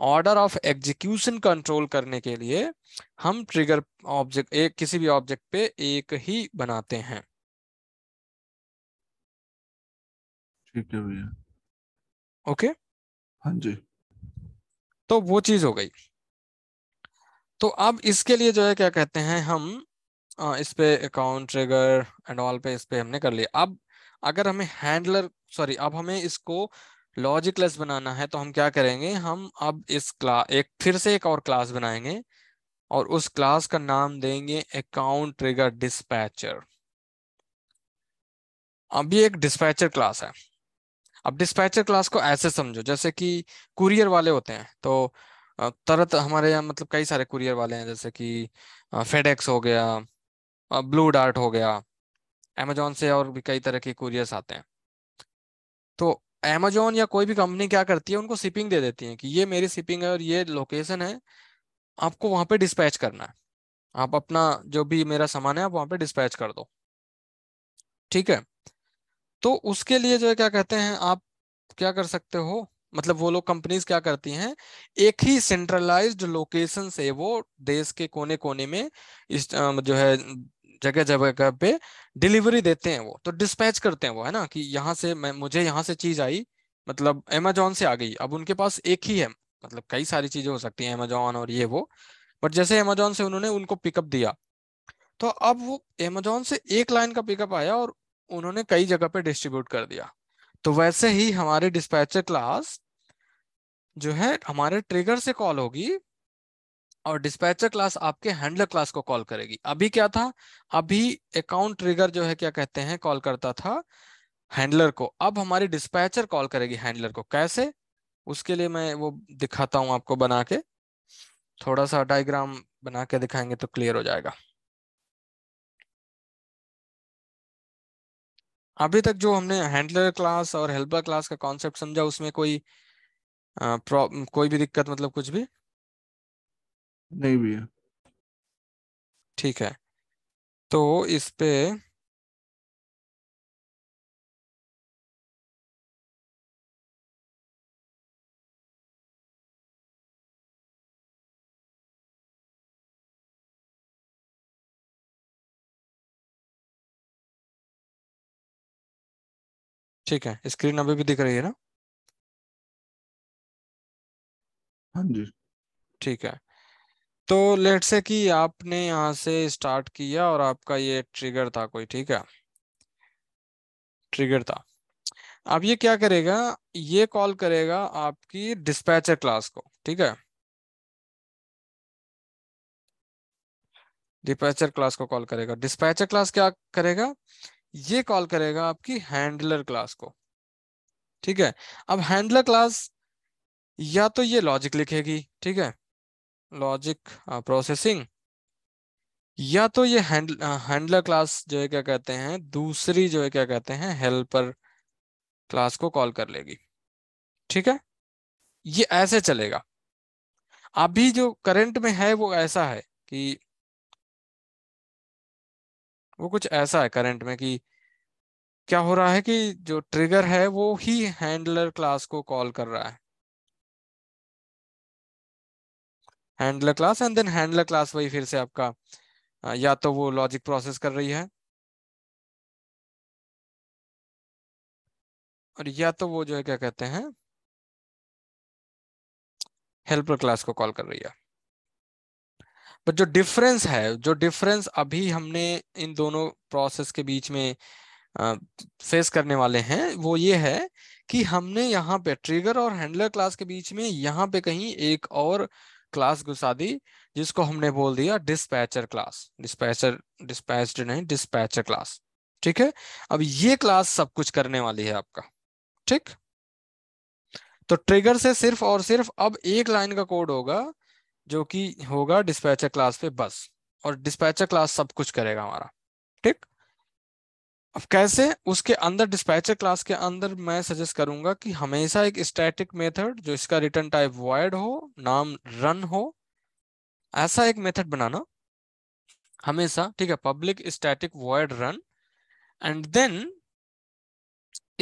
ऑर्डर ऑफ एग्जीक्यूशन कंट्रोल करने के लिए हम ट्रिगर ऑब्जेक्ट एक किसी भी ऑब्जेक्ट पे एक ही बनाते हैं ठीक है भैया ओके हाँ जी तो वो चीज हो गई तो अब इसके लिए जो है क्या कहते हैं हम इस पे अकाउंट ट्रिगर एंड ऑल पे इस पे हमने कर लिया अब अगर हमें हैंडलर सॉरी अब हमें इसको लॉजिकलेस बनाना है तो हम क्या करेंगे हम अब इस क्लास एक फिर से एक और क्लास बनाएंगे और उस क्लास का नाम देंगे अकाउंट ट्रिगर डिस्पैचर अब ये एक डिस्पैचर क्लास है अब डिस्पैचर क्लास को ऐसे समझो जैसे कि कुरियर वाले होते हैं तो तरत हमारे यहाँ मतलब कई सारे कुरियर वाले हैं जैसे कि फेडेक्स हो गया ब्लू डार्ट हो गया अमेजोन से और भी कई तरह के कुरियर्स आते हैं तो अमेजोन या कोई भी कंपनी क्या करती है उनको शिपिंग दे देती है कि ये मेरी शिपिंग है और ये लोकेशन है आपको वहां पे डिस्पैच करना है आप अपना जो भी मेरा सामान है आप वहां पे डिस्पैच कर दो ठीक है तो उसके लिए जो है क्या कहते हैं आप क्या कर सकते हो मतलब वो लोग कंपनीज क्या करती हैं एक ही सेंट्रलाइज्ड लोकेशन से वो देश के कोने कोने में इस जो है जगह जगह पे डिलीवरी देते हैं वो तो डिस्पैच करते हैं वो है ना कि यहाँ से मैं मुझे यहाँ से चीज आई मतलब अमेजोन से आ गई अब उनके पास एक ही है मतलब कई सारी चीजें हो सकती हैं अमेजोन और ये वो बट जैसे अमेजोन से उन्होंने उनको पिकअप दिया तो अब वो अमेजोन से एक लाइन का पिकअप आया और उन्होंने कई जगह पे डिस्ट्रीब्यूट कर दिया तो वैसे ही हमारे डिस्पैचर क्लास जो है हमारे ट्रिगर से कॉल होगी और डिस्पैचर क्लास आपके हैंडलर क्लास को कॉल करेगी अभी क्या था अभी अकाउंट ट्रिगर जो है क्या कहते हैं कॉल करता था हैंडलर को अब हमारी डिस्पैचर कॉल करेगी हैंडलर को कैसे उसके लिए मैं वो दिखाता हूं आपको बना के थोड़ा सा डायग्राम बना के दिखाएंगे तो क्लियर हो जाएगा अभी तक जो हमने हैंडलर क्लास और हेल्पर क्लास का कॉन्सेप्ट समझा उसमें कोई आ, कोई भी दिक्कत मतलब कुछ भी नहीं भैया ठीक है तो इस पे ठीक है स्क्रीन अभी भी दिख रही है ना हाँ जी ठीक है तो लेट से कि आपने यहां से स्टार्ट किया और आपका ये ट्रिगर था कोई ठीक है ट्रिगर था अब ये क्या करेगा ये कॉल करेगा आपकी डिस्पैचर क्लास को ठीक है डिस्पैचर क्लास को कॉल करेगा डिस्पैचर क्लास क्या करेगा ये कॉल करेगा आपकी हैंडलर क्लास को ठीक है अब हैंडलर क्लास या तो ये लॉजिक लिखेगी ठीक है लॉजिक प्रोसेसिंग uh, या तो ये हैंडल, हैंडलर क्लास जो है क्या कहते हैं दूसरी जो है क्या कहते हैं हेल्पर क्लास को कॉल कर लेगी ठीक है ये ऐसे चलेगा अभी जो करंट में है वो ऐसा है कि वो कुछ ऐसा है करंट में कि क्या हो रहा है कि जो ट्रिगर है वो ही हैंडलर क्लास को कॉल कर रहा है handler class and then handler class वही फिर से आपका या तो वो लॉजिक प्रोसेस कर रही है और या तो वो जो है क्या कहते हैं हेल्पर क्लास को कॉल कर रही है बट जो डिफरेंस है जो डिफरेंस अभी हमने इन दोनों प्रोसेस के बीच में फेस करने वाले हैं वो ये है कि हमने यहाँ पे ट्रिगर और हैंडलर क्लास के बीच में यहाँ पे कहीं एक और क्लास घुसा दी जिसको हमने बोल दिया डिस्पैचर क्लास डिस्पैचर डिस्पैच नहीं डिस्पैचर क्लास ठीक है अब ये क्लास सब कुछ करने वाली है आपका ठीक तो ट्रिगर से सिर्फ और सिर्फ अब एक लाइन का कोड होगा जो कि होगा डिस्पैचर क्लास पे बस और डिस्पैचर क्लास सब कुछ करेगा हमारा ठीक अब कैसे उसके अंदर डिस्पैचर क्लास के अंदर मैं सजेस्ट करूंगा कि हमेशा एक स्टैटिक मेथड जो इसका रिटर्न टाइप वॉयड हो नाम रन हो ऐसा एक मेथड बनाना हमेशा ठीक है public static void run and then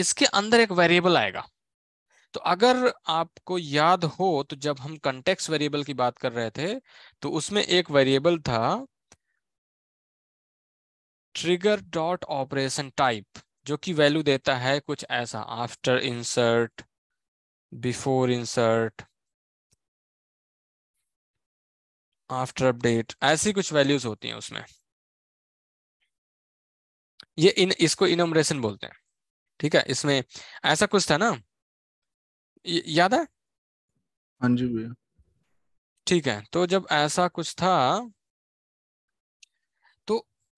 इसके अंदर एक वेरिएबल आएगा तो अगर आपको याद हो तो जब हम कंटेक्स वेरिएबल की बात कर रहे थे तो उसमें एक वेरिएबल था ट्रिगर डॉट ऑपरेशन टाइप जो कि वैल्यू देता है कुछ ऐसा after insert before insert after update ऐसी कुछ वैल्यूज होती हैं उसमें ये इन इसको इनोमरेशन बोलते हैं ठीक है इसमें ऐसा कुछ था ना याद है हाँ जी भैया ठीक है तो जब ऐसा कुछ था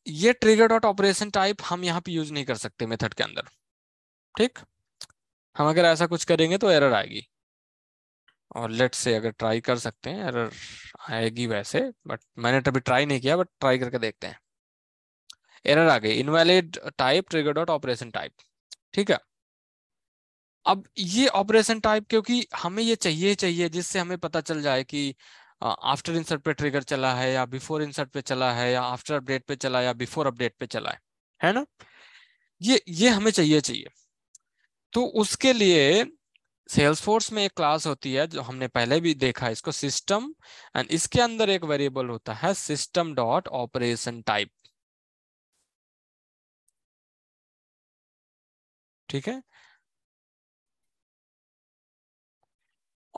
ये ट्रिगर डॉट ऑपरेशन टाइप हम यहाँ पे यूज नहीं कर सकते मेथड के अंदर ठीक हम अगर ऐसा कुछ करेंगे तो एरर आएगी और लेट से अगर ट्राई कर सकते हैं एरर आएगी वैसे बट मैंने कभी तो ट्राई नहीं किया बट ट्राई करके देखते हैं एरर आ गई invalid type trigger dot operation type ठीक है अब ये ऑपरेशन टाइप क्योंकि हमें ये चाहिए चाहिए जिससे हमें पता चल जाए कि आफ्टर इंसर्ट पे ट्रिगर चला है या बिफोर इंसर्ट पे चला है या आफ्टर अपडेट पे चला है या बिफोर अपडेट पे चला है है ना ये ये हमें चाहिए चाहिए तो उसके लिए सेल्सफोर्स में एक क्लास होती है जो हमने पहले भी देखा है इसको सिस्टम एंड इसके अंदर एक वेरिएबल होता है सिस्टम डॉट ऑपरेशन टाइप ठीक है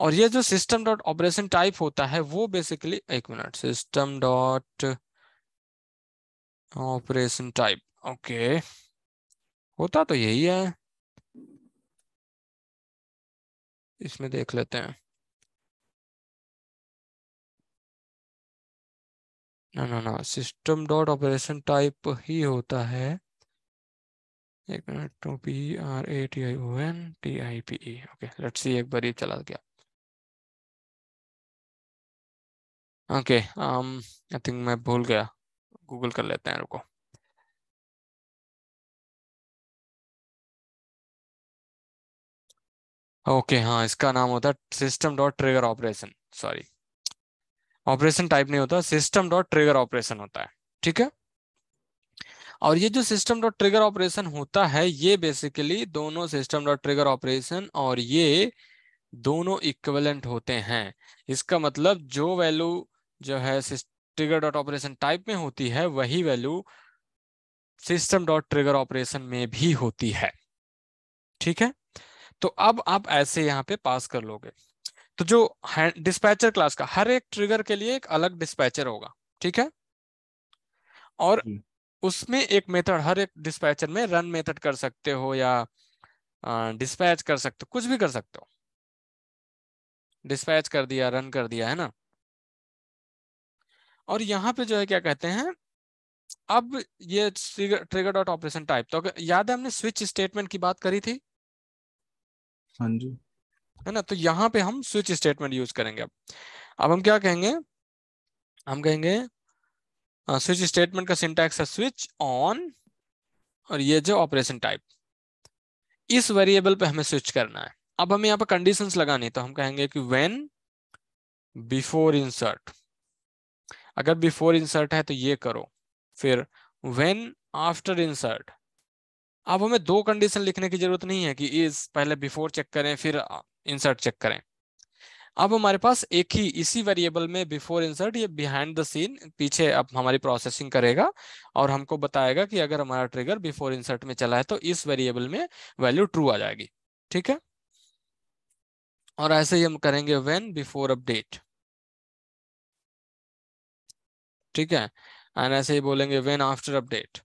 और ये जो सिस्टम डॉट ऑपरेशन टाइप होता है वो बेसिकली एक minute system dot operation type okay होता तो यही है इसमें देख लेते हैं ना ना ना सिस्टम डॉट ऑपरेशन टाइप ही होता है एक minute two P R A T I O N T I P E okay let's see एक बार ये चला गया ओके आई um, थिंक मैं भूल गया गूगल कर लेते हैं रुको ओके okay, हाँ इसका नाम होता है system dot trigger operation sorry operation type नहीं होता सिस्टम डॉट ट्रिगर ऑपरेशन होता है ठीक है और ये जो सिस्टम डॉट ट्रिगर ऑपरेशन होता है ये बेसिकली दोनों सिस्टम डॉट ट्रिगर ऑपरेशन और ये दोनों इक्वलेंट होते हैं इसका मतलब जो वैल्यू जो है ट्रिगर डॉट ऑपरेशन टाइप में होती है वही value system dot trigger operation में भी होती है ठीक है तो अब आप ऐसे यहाँ पे पास कर लोगे तो जो डिस्पैचर क्लास का हर एक ट्रिगर के लिए एक अलग डिस्पैचर होगा ठीक है और उसमें एक मेथड हर एक डिस्पैचर में रन मेथड कर सकते हो या डिस्पैच कर सकते हो कुछ भी कर सकते हो डिस्पैच कर दिया रन कर दिया है ना और यहाँ पे जो है क्या कहते हैं अब ये ट्रिगर डॉट ऑपरेशन टाइप तो याद है हमने स्विच स्टेटमेंट की बात करी थी हाँ जी है ना तो यहाँ पे हम स्विच स्टेटमेंट यूज करेंगे अब अब हम क्या कहेंगे हम कहेंगे स्विच स्टेटमेंट का सिंटैक्स है स्विच ऑन और ये जो ऑपरेशन टाइप इस वेरिएबल पे हमें स्विच करना है अब हमें यहाँ पर कंडीशंस लगानी है तो हम कहेंगे कि व्हेन बिफोर इंसर्ट अगर बिफोर इंसर्ट है तो ये करो फिर वेन आफ्टर इंसर्ट अब हमें दो कंडीशन लिखने की जरूरत नहीं है कि इस पहले बिफोर चेक करें फिर इंसर्ट चेक करें अब हमारे पास एक ही इसी वेरिएबल में बिफोर इंसर्ट ये बिहाइंड द सीन पीछे अब हमारी प्रोसेसिंग करेगा और हमको बताएगा कि अगर हमारा ट्रिगर बिफोर इंसर्ट में चला है तो इस वेरिएबल में वैल्यू ट्रू आ जाएगी ठीक है और ऐसे ही हम करेंगे वेन बिफोर अपडेट ठीक है एंड ऐसे ही बोलेंगे वेन आफ्टर अपडेट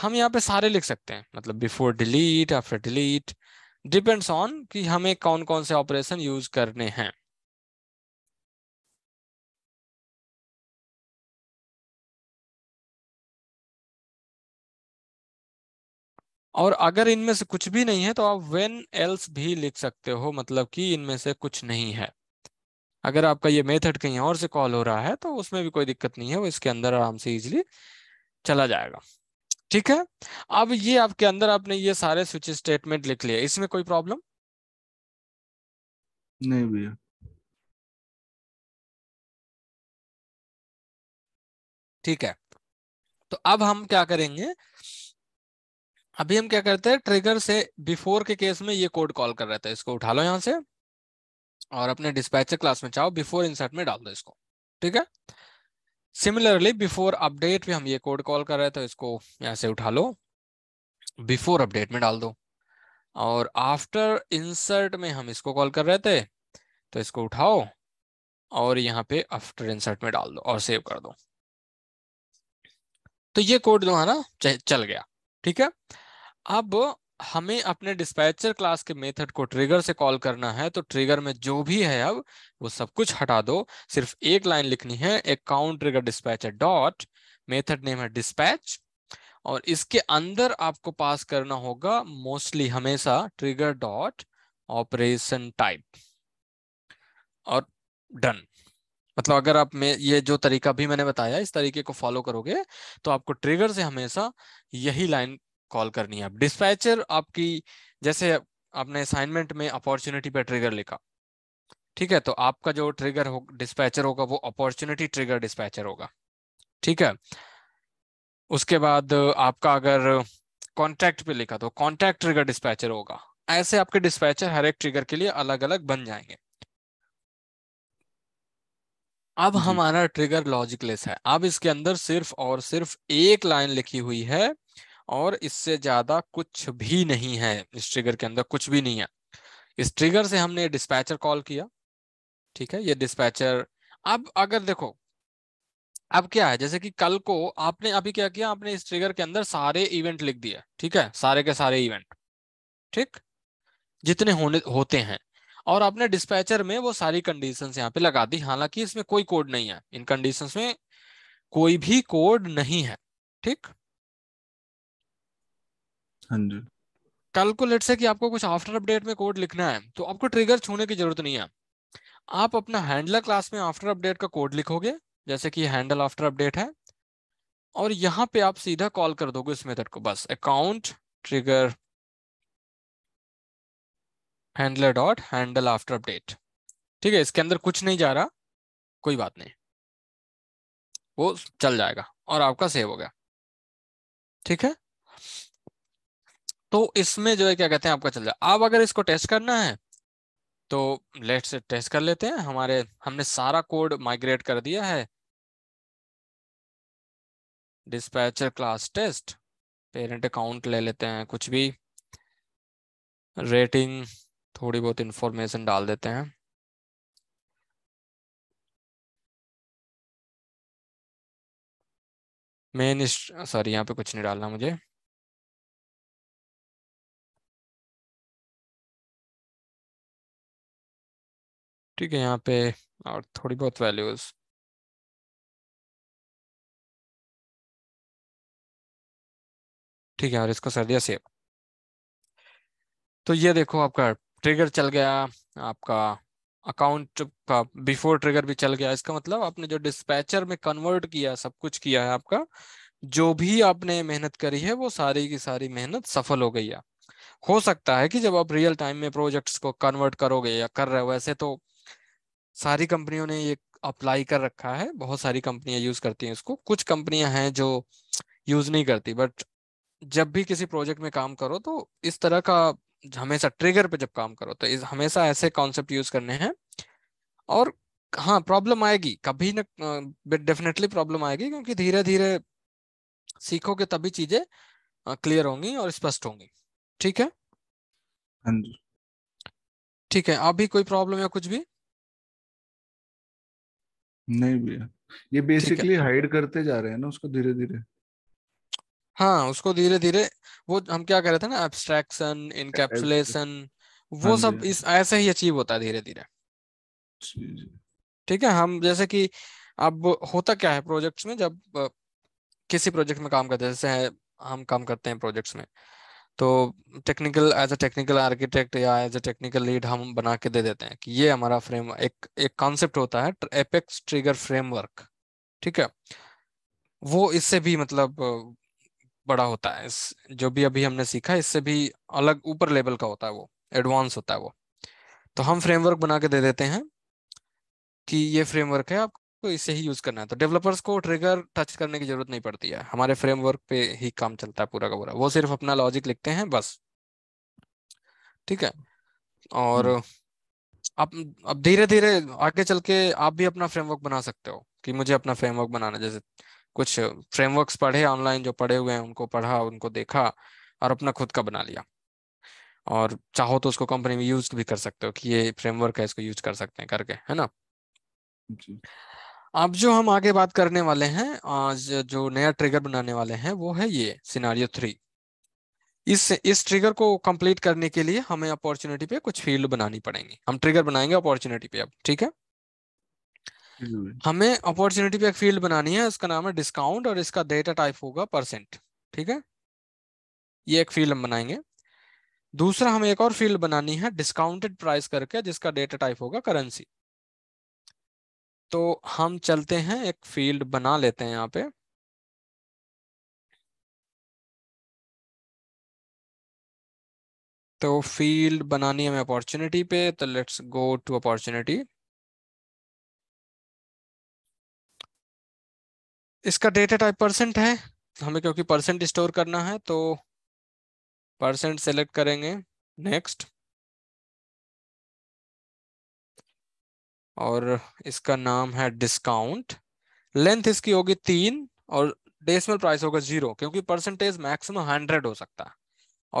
हम यहाँ पे सारे लिख सकते हैं मतलब before delete after delete depends on कि हमें कौन कौन से ऑपरेशन यूज करने हैं और अगर इनमें से कुछ भी नहीं है तो आप वेन एल्स भी लिख सकते हो मतलब कि इनमें से कुछ नहीं है अगर आपका ये मेथड कहीं और से कॉल हो रहा है तो उसमें भी कोई दिक्कत नहीं है वो इसके अंदर आराम से इजिली चला जाएगा ठीक है अब ये आपके अंदर आपने ये सारे स्विच स्टेटमेंट लिख लिया इसमें कोई प्रॉब्लम नहीं भैया ठीक है तो अब हम क्या करेंगे अभी हम क्या करते हैं ट्रिगर से बिफोर के केस में ये कोड कॉल कर रहे थे इसको उठा लो यहां से और अपने डिस्पैचर क्लास में चाहो बिफोर इंसर्ट में डाल दो इसको ठीक है सिमिलरली बिफोर अपडेट भी हम ये कोड कॉल कर रहे थे इसको यहाँ से उठा लो बिफोर अपडेट में डाल दो और आफ्टर इंसर्ट में हम इसको कॉल कर रहे थे तो इसको उठाओ और यहाँ पे आफ्टर इंसर्ट में डाल दो और सेव कर दो तो ये कोड जो है ना चल गया ठीक है अब हमें अपने डिस्पैचर क्लास के मेथड को ट्रिगर से कॉल करना है तो ट्रिगर में जो भी है अब वो सब कुछ हटा दो सिर्फ एक लाइन लिखनी है account trigger dispatcher dot method name है डिस्पैच और इसके अंदर आपको पास करना होगा मोस्टली हमेशा ट्रिगर डॉट ऑपरेशन टाइप और डन मतलब अगर आप में ये जो तरीका भी मैंने बताया इस तरीके को फॉलो करोगे तो आपको ट्रिगर से हमेशा यही लाइन कॉल करनी है डिस्पैचर आपकी जैसे आपने असाइनमेंट में अपॉर्चुनिटी पे ट्रिगर लिखा ठीक है तो आपका जो ट्रिगर हो डिस्पैचर होगा वो अपॉर्चुनिटी ट्रिगर डिस्पैचर होगा ठीक है उसके बाद आपका अगर कॉन्ट्रैक्ट पे लिखा तो कॉन्टैक्ट ट्रिगर डिस्पैचर होगा ऐसे आपके डिस्पैचर हर एक ट्रिगर के लिए अलग अलग बन जाएंगे अब हमारा ट्रिगर लॉजिकलेस है अब इसके अंदर सिर्फ और सिर्फ एक लाइन लिखी हुई है और इससे ज़्यादा कुछ भी नहीं है इस ट्रिगर के अंदर कुछ भी नहीं है इस ट्रिगर से हमने डिस्पैचर कॉल किया ठीक है ये डिस्पैचर अब अगर देखो अब क्या है जैसे कि कल को आपने अभी क्या किया आपने इस ट्रिगर के अंदर सारे इवेंट लिख दिया ठीक है सारे के सारे इवेंट ठीक जितने होने होते हैं और आपने डिस्पैचर में वो सारी कंडीशन यहाँ पे लगा दी हालांकि इसमें कोई कोड नहीं है इन कंडीशन में कोई भी कोड नहीं है ठीक कल को लेट से कि आपको कुछ आफ्टर अपडेट में कोड लिखना है तो आपको ट्रिगर छूने की जरूरत नहीं है आप अपना हैंडलर क्लास में आफ्टर अपडेट का कोड लिखोगे जैसे कि हैंडल आफ्टर अपडेट है और यहाँ पे आप सीधा कॉल कर दोगे इस मेथड को बस account trigger handler dot handle after update ठीक है इसके अंदर कुछ नहीं जा रहा कोई बात नहीं वो चल जाएगा और आपका सेव हो गया ठीक है तो इसमें जो है क्या कहते हैं आपका चल जाए अब अगर इसको टेस्ट करना है तो लेट से टेस्ट कर लेते हैं हमारे हमने सारा कोड माइग्रेट कर दिया है dispatcher class test parent account ले लेते हैं कुछ भी रेटिंग थोड़ी बहुत इंफॉर्मेशन डाल देते हैं मेन सॉरी यहाँ पे कुछ नहीं डालना मुझे ठीक है यहाँ पे और थोड़ी बहुत वैल्यूज़ ठीक है और इसको सर दिया सेव तो ये देखो आपका ट्रिगर चल गया आपका अकाउंट का बिफोर ट्रिगर भी चल गया इसका मतलब आपने जो डिस्पैचर में कन्वर्ट किया सब कुछ किया है आपका जो भी आपने मेहनत करी है वो सारी की सारी मेहनत सफल हो गई है हो सकता है कि जब आप रियल टाइम में प्रोजेक्ट्स को कन्वर्ट करोगे या कर रहे हो वैसे तो सारी कंपनियों ने ये अप्लाई कर रखा है बहुत सारी कंपनियां यूज करती हैं इसको कुछ कंपनियां हैं जो यूज नहीं करती बट जब भी किसी प्रोजेक्ट में काम करो तो इस तरह का हमेशा ट्रिगर पे जब काम करो तो इस हमेशा ऐसे कॉन्सेप्ट यूज करने हैं और हाँ प्रॉब्लम आएगी कभी ना डेफिनेटली प्रॉब्लम आएगी क्योंकि धीरे धीरे सीखोगे तभी चीजें क्लियर होंगी और स्पष्ट होंगी ठीक है हाँ ठीक है अभी कोई प्रॉब्लम या कुछ भी नहीं भैया ये बेसिकली हाइड करते जा रहे हैं ना उसको धीरे धीरे हाँ उसको धीरे धीरे वो हम क्या कर रहे थे ना एब्स्ट्रैक्शन इनकेप्सुलेशन वो हाँ सब हाँ इस ऐसे ही अचीव होता है धीरे धीरे ठीक है हम जैसे कि अब होता क्या है प्रोजेक्ट्स में जब किसी प्रोजेक्ट में काम करते हैं जैसे है, हम काम करते हैं प्रोजेक्ट्स में तो technical as a technical architect या एज अ टेक्निकल लीड हम बना के दे देते हैं कि ये हमारा फ्रेम एक एक कॉन्सेप्ट होता है एपेक्स ट्रिगर फ्रेमवर्क ठीक है वो इससे भी मतलब बड़ा होता है जो भी अभी हमने सीखा इससे भी अलग ऊपर लेवल का होता है वो एडवांस होता है वो तो हम फ्रेमवर्क बना के दे देते हैं कि ये फ्रेमवर्क है आप तो इसे ही यूज करना है तो डेवलपर्स को ट्रिगर टच करने की जरूरत नहीं पड़ती है हमारे फ्रेमवर्क पे ही काम चलता है पूरा का पूरा वो सिर्फ अपना लॉजिक लिखते हैं बस ठीक है और आप हम्म। अब धीरे धीरे आगे चल के आप भी अपना फ्रेमवर्क बना सकते हो कि मुझे अपना फ्रेमवर्क बनाना जैसे कुछ फ्रेमवर्क्स पढ़े ऑनलाइन जो पढ़े हुए हैं उनको पढ़ा उनको देखा और अपना खुद का बना लिया और चाहो तो उसको कंपनी में यूज भी कर सकते हो कि ये फ्रेमवर्क है इसको यूज कर सकते हैं करके है ना जी अब जो हम आगे बात करने वाले हैं आज जो नया ट्रिगर बनाने वाले हैं वो है ये सिनारियो थ्री इस इस ट्रिगर को कंप्लीट करने के लिए हमें अपॉर्चुनिटी पे कुछ फील्ड बनानी पड़ेंगी हम ट्रिगर बनाएंगे अपॉर्चुनिटी पे अब ठीक है hmm. हमें अपॉर्चुनिटी पे एक फील्ड बनानी है उसका नाम है डिस्काउंट और इसका डेटा टाइप होगा परसेंट ठीक है ये एक फील्ड हम बनाएंगे दूसरा हमें एक और फील्ड बनानी है डिस्काउंटेड प्राइस करके जिसका डेटा टाइप होगा करेंसी तो हम चलते हैं एक फील्ड बना लेते हैं यहाँ पे तो फील्ड बनानी है हमें अपॉर्चुनिटी पे तो लेट्स गो टू अपॉर्चुनिटी इसका डेटा टाइप परसेंट है हमें क्योंकि परसेंट स्टोर करना है तो परसेंट सेलेक्ट करेंगे नेक्स्ट और इसका नाम है डिस्काउंट लेंथ इसकी होगी तीन और डेसिमल प्राइस होगा जीरो क्योंकि परसेंटेज मैक्सिमम हंड्रेड हो सकता है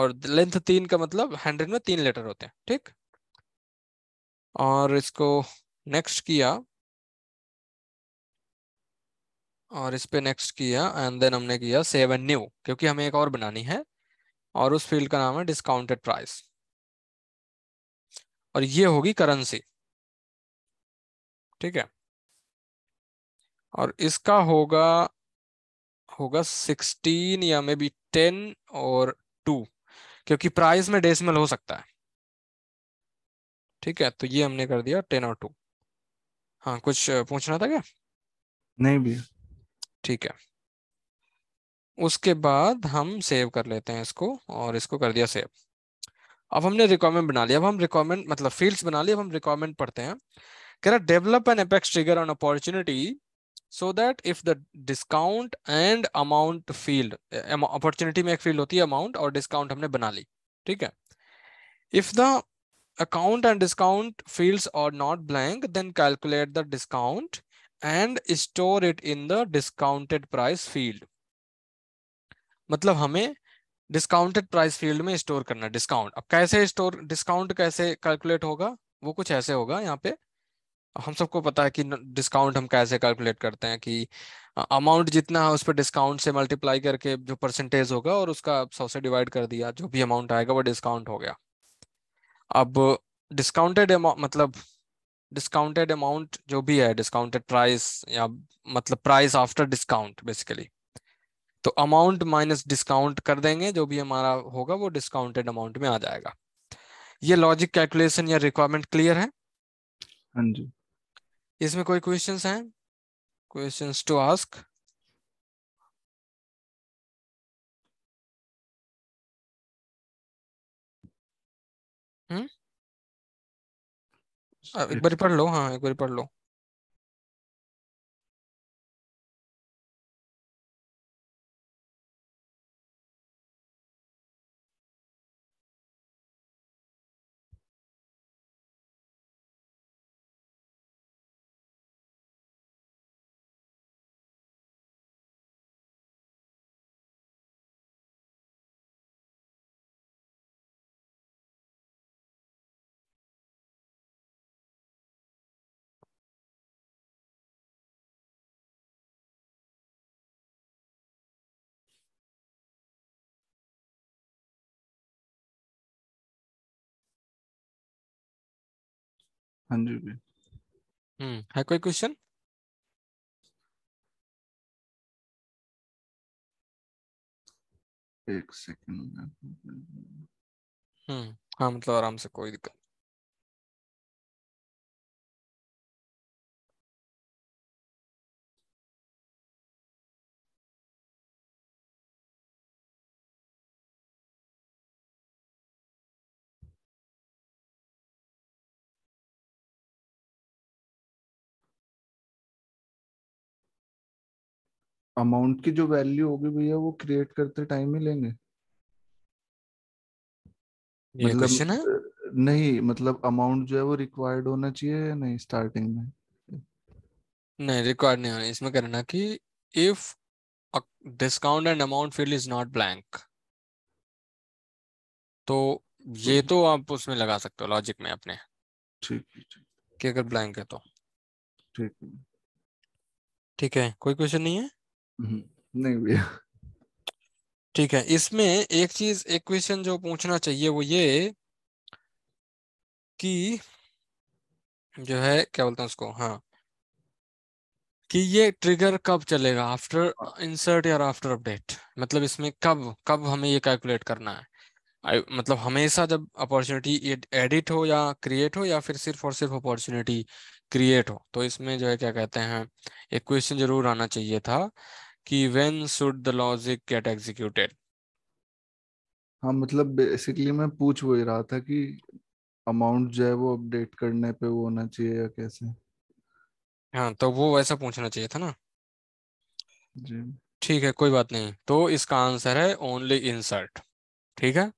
और लेंथ तीन का मतलब हंड्रेड में तीन लेटर होते हैं ठीक और इसको नेक्स्ट किया और इस पे नेक्स्ट किया एंड देन हमने किया सेव एंड न्यू क्योंकि हमें एक और बनानी है और उस फील्ड का नाम है डिस्काउंटेड प्राइस और ये होगी करेंसी ठीक है और इसका होगा होगा सिक्सटीन या मे बी टेन और टू क्योंकि प्राइस में डेसिमल हो सकता है ठीक है तो ये हमने कर दिया टेन और टू हाँ कुछ पूछना था क्या नहीं भी ठीक है उसके बाद हम सेव कर लेते हैं इसको और इसको कर दिया सेव अब हमने रिक्वायरमेंट बना लिया अब हम रिक्वायरमेंट मतलब फील्ड्स बना लिया अब हम रिक्वायरमेंट पढ़ते हैं can I develop an apex trigger on opportunity so that if the discount and amount field opportunity में एक field होती है amount और discount हमने बना ली ठीक है if the account and discount fields are not blank then calculate the discount and store it in the discounted price field मतलब हमें डिस्काउंटेड प्राइस फील्ड में स्टोर करना डिस्काउंट अब कैसे स्टोर डिस्काउंट कैसे कैलकुलेट होगा वो कुछ ऐसे होगा यहाँ पे हम सबको पता है कि डिस्काउंट हम कैसे कैलकुलेट करते हैं कि अमाउंट जितना है उस पर डिस्काउंट से मल्टीप्लाई करके जो परसेंटेज होगा और उसका सौ से डिवाइड कर दिया जो भी अमाउंट आएगा वो डिस्काउंट हो गया अब डिस्काउंटेड मतलब डिस्काउंटेड अमाउंट जो भी है डिस्काउंटेड प्राइस या मतलब प्राइस आफ्टर डिस्काउंट बेसिकली तो अमाउंट माइनस डिस्काउंट कर देंगे जो भी हमारा होगा वो डिस्काउंटेड अमाउंट में आ जाएगा ये लॉजिक कैलकुलेशन या रिक्वायरमेंट क्लियर है हाँ जी इसमें कोई क्वेश्चन हैं क्वेश्चन टू आस्क हम्म एक बार पढ़ लो हाँ एक बार पढ़ लो हाँ हम्म है कोई क्वेश्चन एक सेकंड हम्म हाँ मतलब आराम से कोई दिक्कत अमाउंट की जो वैल्यू होगी भैया वो क्रिएट करते टाइम ही लेंगे ये मतलब क्वेश्चन है नहीं मतलब अमाउंट जो है वो रिक्वायर्ड होना चाहिए या नहीं स्टार्टिंग में नहीं रिक्वायर्ड नहीं होना इसमें करना कि if discount and amount field is not blank तो ये हम्म। तो आप उसमें लगा सकते हो लॉजिक में अपने ठीक कि अगर ब्लैंक है तो ठीक ठीक है कोई क्वेश्चन नहीं है हम्म, नहीं भैया ठीक है इसमें एक चीज एक क्वेश्चन जो पूछना चाहिए वो ये कि जो है क्या बोलते हैं उसको हाँ कि ये ट्रिगर कब चलेगा आफ्टर इंसर्ट या आफ्टर अपडेट मतलब इसमें कब कब हमें ये कैलकुलेट करना है I, मतलब हमेशा जब अपॉर्चुनिटी एडिट हो या क्रिएट हो या फिर सिर्फ और सिर्फ अपॉर्चुनिटी क्रिएट हो तो इसमें जो है क्या कहते हैं एक क्वेश्चन जरूर आना चाहिए था कि when should the logic get executed हाँ मतलब बेसिकली मैं पूछ वो ही रहा था कि अमाउंट जो है वो अपडेट करने पे वो होना चाहिए या कैसे हाँ तो वो वैसा पूछना चाहिए था ना जी ठीक है कोई बात नहीं तो इसका आंसर है ओनली इंसर्ट ठीक है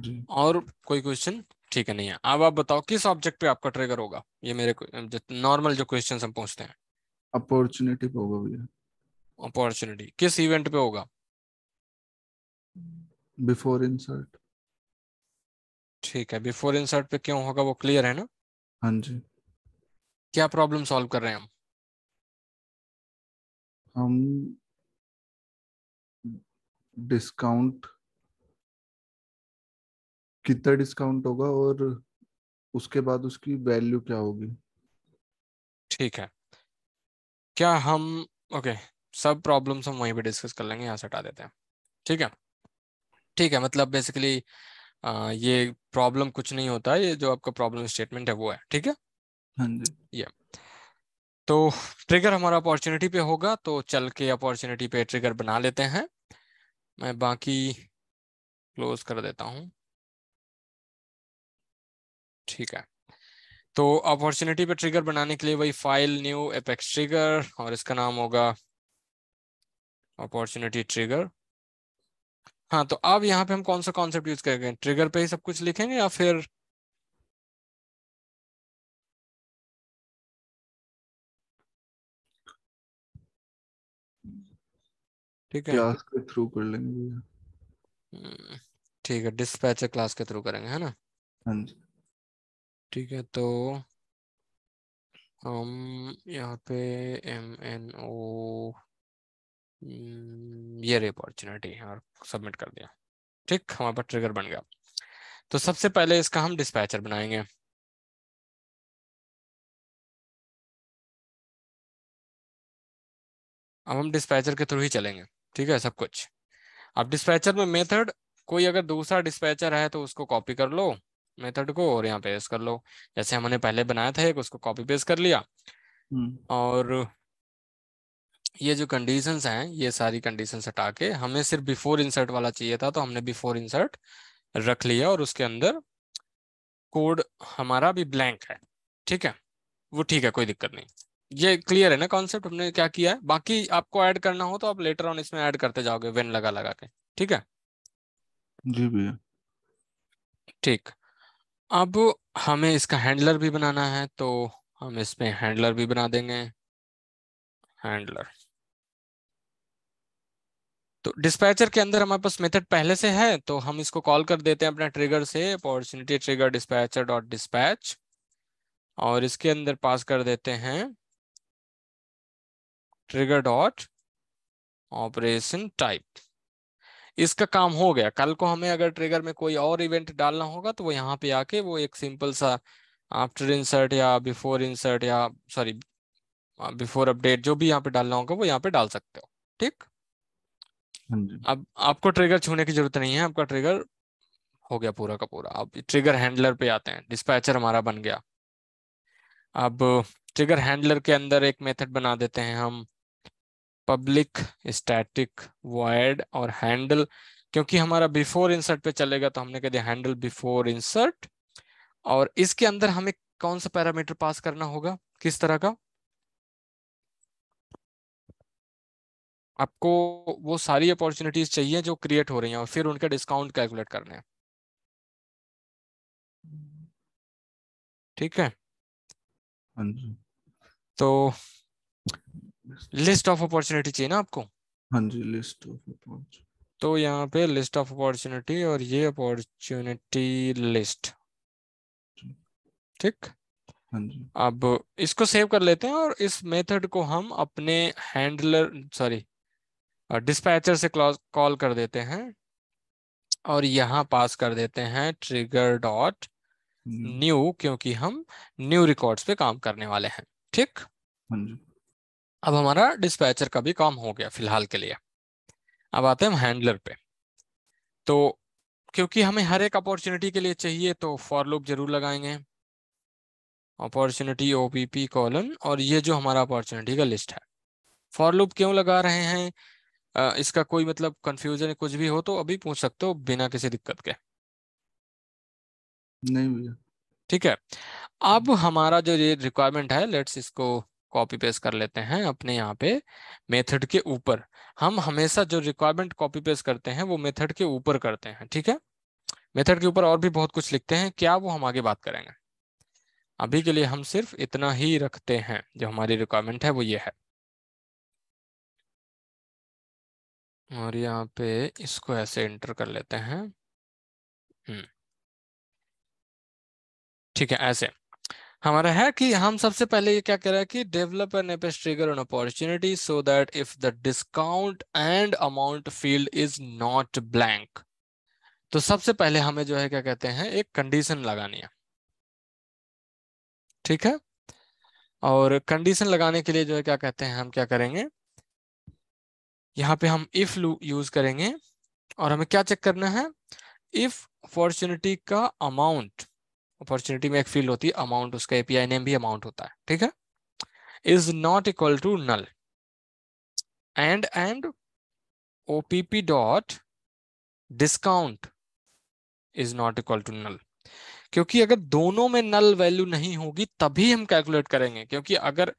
जी. और कोई क्वेश्चन ठीक है नहीं है अब आप बताओ किस ऑब्जेक्ट पे आपका ट्रिगर होगा ये मेरे नॉर्मल जो क्वेश्चन हम पूछते हैं अपॉर्चुनिटी पे होगा भैया अपॉर्चुनिटी किस इवेंट पे होगा बिफोर इंसर्ट ठीक है बिफोर इंसर्ट पे क्यों होगा वो क्लियर है ना हाँ जी क्या प्रॉब्लम सॉल्व कर रहे हैं हम हम डिस्काउंट कितना डिस्काउंट होगा और उसके बाद उसकी वैल्यू क्या होगी ठीक है क्या हम ओके okay, सब प्रॉब्लम्स हम वहीं पे डिस्कस कर लेंगे यहाँ से हटा देते हैं ठीक है ठीक है मतलब बेसिकली ये प्रॉब्लम कुछ नहीं होता ये जो आपका प्रॉब्लम स्टेटमेंट है वो है ठीक है ये हाँ तो ट्रिगर हमारा अपॉर्चुनिटी पे होगा तो चल के अपॉर्चुनिटी पे ट्रिगर बना लेते हैं मैं बाकी क्लोज कर देता हूँ ठीक है तो अपॉर्चुनिटी पे ट्रिगर बनाने के लिए वही फाइल न्यू एपेक्स ट्रिगर और इसका नाम होगा अपॉर्चुनिटी ट्रिगर हाँ तो अब यहाँ पे हम कौन सा कॉन्सेप्ट यूज करेंगे ट्रिगर पे ही सब कुछ लिखेंगे या फिर ठीक है क्लास के थ्रू कर लेंगे हम्म, ठीक है डिस्पैचर क्लास के थ्रू करेंगे है ना हाँ जी ठीक है तो हम यहाँ पे एम एन ओ हम्म, ये रे अपॉर्चुनिटी और सबमिट कर दिया ठीक हमारे पास ट्रिगर बन गया तो सबसे पहले इसका हम डिस्पैचर बनाएंगे अब हम डिस्पैचर के थ्रू ही चलेंगे ठीक है सब कुछ अब डिस्पैचर में मेथड कोई अगर दूसरा डिस्पैचर है तो उसको कॉपी कर लो मेथड को और यहाँ पेस्ट कर लो जैसे हमने पहले बनाया था एक उसको कॉपी पेस्ट कर लिया हम्म। और ये जो कंडीशंस हैं ये सारी कंडीशंस हटा के हमें सिर्फ बिफोर इंसर्ट वाला चाहिए था तो हमने बिफोर इंसर्ट रख लिया और उसके अंदर कोड हमारा भी ब्लैंक है ठीक है वो ठीक है कोई दिक्कत नहीं ये क्लियर है ना कॉन्सेप्ट हमने क्या किया है बाकी आपको ऐड करना हो तो आप लेटर ऑन इसमें ऐड करते जाओगे वेन लगा लगा के ठीक है जी भैया ठीक अब हमें इसका हैंडलर भी बनाना है तो हम इसमें हैंडलर भी बना देंगे हैंडलर तो डिस्पैचर के अंदर हमारे पास मेथड पहले से है तो हम इसको कॉल कर देते हैं अपना ट्रिगर से opportunity trigger dispatcher dot dispatch और इसके अंदर पास कर देते हैं ट्रिगर डॉट ऑपरेशन टाइप इसका काम हो गया कल को हमें अगर ट्रिगर में कोई और इवेंट डालना होगा तो वो यहाँ पे आके वो एक सिंपल सा आफ्टर इंसर्ट या बिफोर इंसर्ट या सॉरी बिफोर अपडेट जो भी यहाँ पे डालना होगा वो यहाँ पे डाल सकते हो ठीक हाँ अब आपको ट्रिगर छूने की जरूरत नहीं है आपका ट्रिगर हो गया पूरा का पूरा अब ट्रिगर हैंडलर पे आते हैं डिस्पैचर हमारा बन गया अब ट्रिगर हैंडलर के अंदर एक मेथड बना देते हैं हम पब्लिक स्टैटिक वॉइड और हैंडल क्योंकि हमारा बिफोर इंसर्ट पे चलेगा तो हमने कह दिया हैंडल बिफोर इंसर्ट और इसके अंदर हमें कौन सा पैरामीटर पास करना होगा किस तरह का आपको वो सारी अपॉर्चुनिटीज चाहिए जो क्रिएट हो रही हैं और फिर उनके डिस्काउंट कैलकुलेट करने हैं ठीक है हाँ तो लिस्ट ऑफ अपॉर्चुनिटी चाहिए ना आपको हाँ जी लिस्ट ऑफ अपॉर्चुनिटी तो यहाँ पे लिस्ट ऑफ अपॉर्चुनिटी और ये अपॉर्चुनिटी लिस्ट ठीक हाँ अब इसको सेव कर लेते हैं और इस मेथड को हम अपने हैंडलर सॉरी डिस्पैचर से कॉल कर देते हैं और यहाँ पास कर देते हैं ट्रिगर डॉट न्यू क्योंकि हम न्यू रिकॉर्ड्स पे काम करने वाले हैं ठीक हाँ अब हमारा डिस्पैचर का भी काम हो गया फिलहाल के लिए अब आते हैं हम हैंडलर पे तो क्योंकि हमें हर एक अपॉर्चुनिटी के लिए चाहिए तो फॉर लूप जरूर लगाएंगे अपॉर्चुनिटी ओपीपी कॉलन और ये जो हमारा अपॉर्चुनिटी का लिस्ट है फॉर लूप क्यों लगा रहे हैं इसका कोई मतलब कंफ्यूजन कुछ भी हो तो अभी पूछ सकते हो बिना किसी दिक्कत के नहीं भैया ठीक है अब हमारा जो ये रिक्वायरमेंट है लेट्स इसको कॉपी पेस्ट कर लेते हैं अपने यहाँ पे मेथड के ऊपर हम हमेशा जो रिक्वायरमेंट कॉपी पेस्ट करते हैं वो मेथड के ऊपर करते हैं ठीक है मेथड के ऊपर और भी बहुत कुछ लिखते हैं क्या वो हम आगे बात करेंगे अभी के लिए हम सिर्फ इतना ही रखते हैं जो हमारी रिक्वायरमेंट है वो ये है और यहाँ पे इसको ऐसे एंटर कर लेते हैं हम्म। ठीक है ऐसे हमारा है कि हम सबसे पहले ये क्या कह रहे हैं कि develop an Apex trigger an opportunity so that if the discount and amount field is not blank तो सबसे पहले हमें जो है क्या कहते हैं एक कंडीशन लगानी है ठीक है और कंडीशन लगाने के लिए जो है क्या कहते हैं हम क्या करेंगे यहाँ पे हम इफ लू यूज करेंगे और हमें क्या चेक करना है इफ अपॉर्चुनिटी का अमाउंट अपॉर्चुनिटी में एक फील्ड होती है अमाउंट उसका एपीआई नेम भी अमाउंट होता है ठीक है is not equal to null and and OPP dot discount is not equal to null क्योंकि अगर दोनों में नल वैल्यू नहीं होगी तभी हम कैलकुलेट करेंगे क्योंकि अगर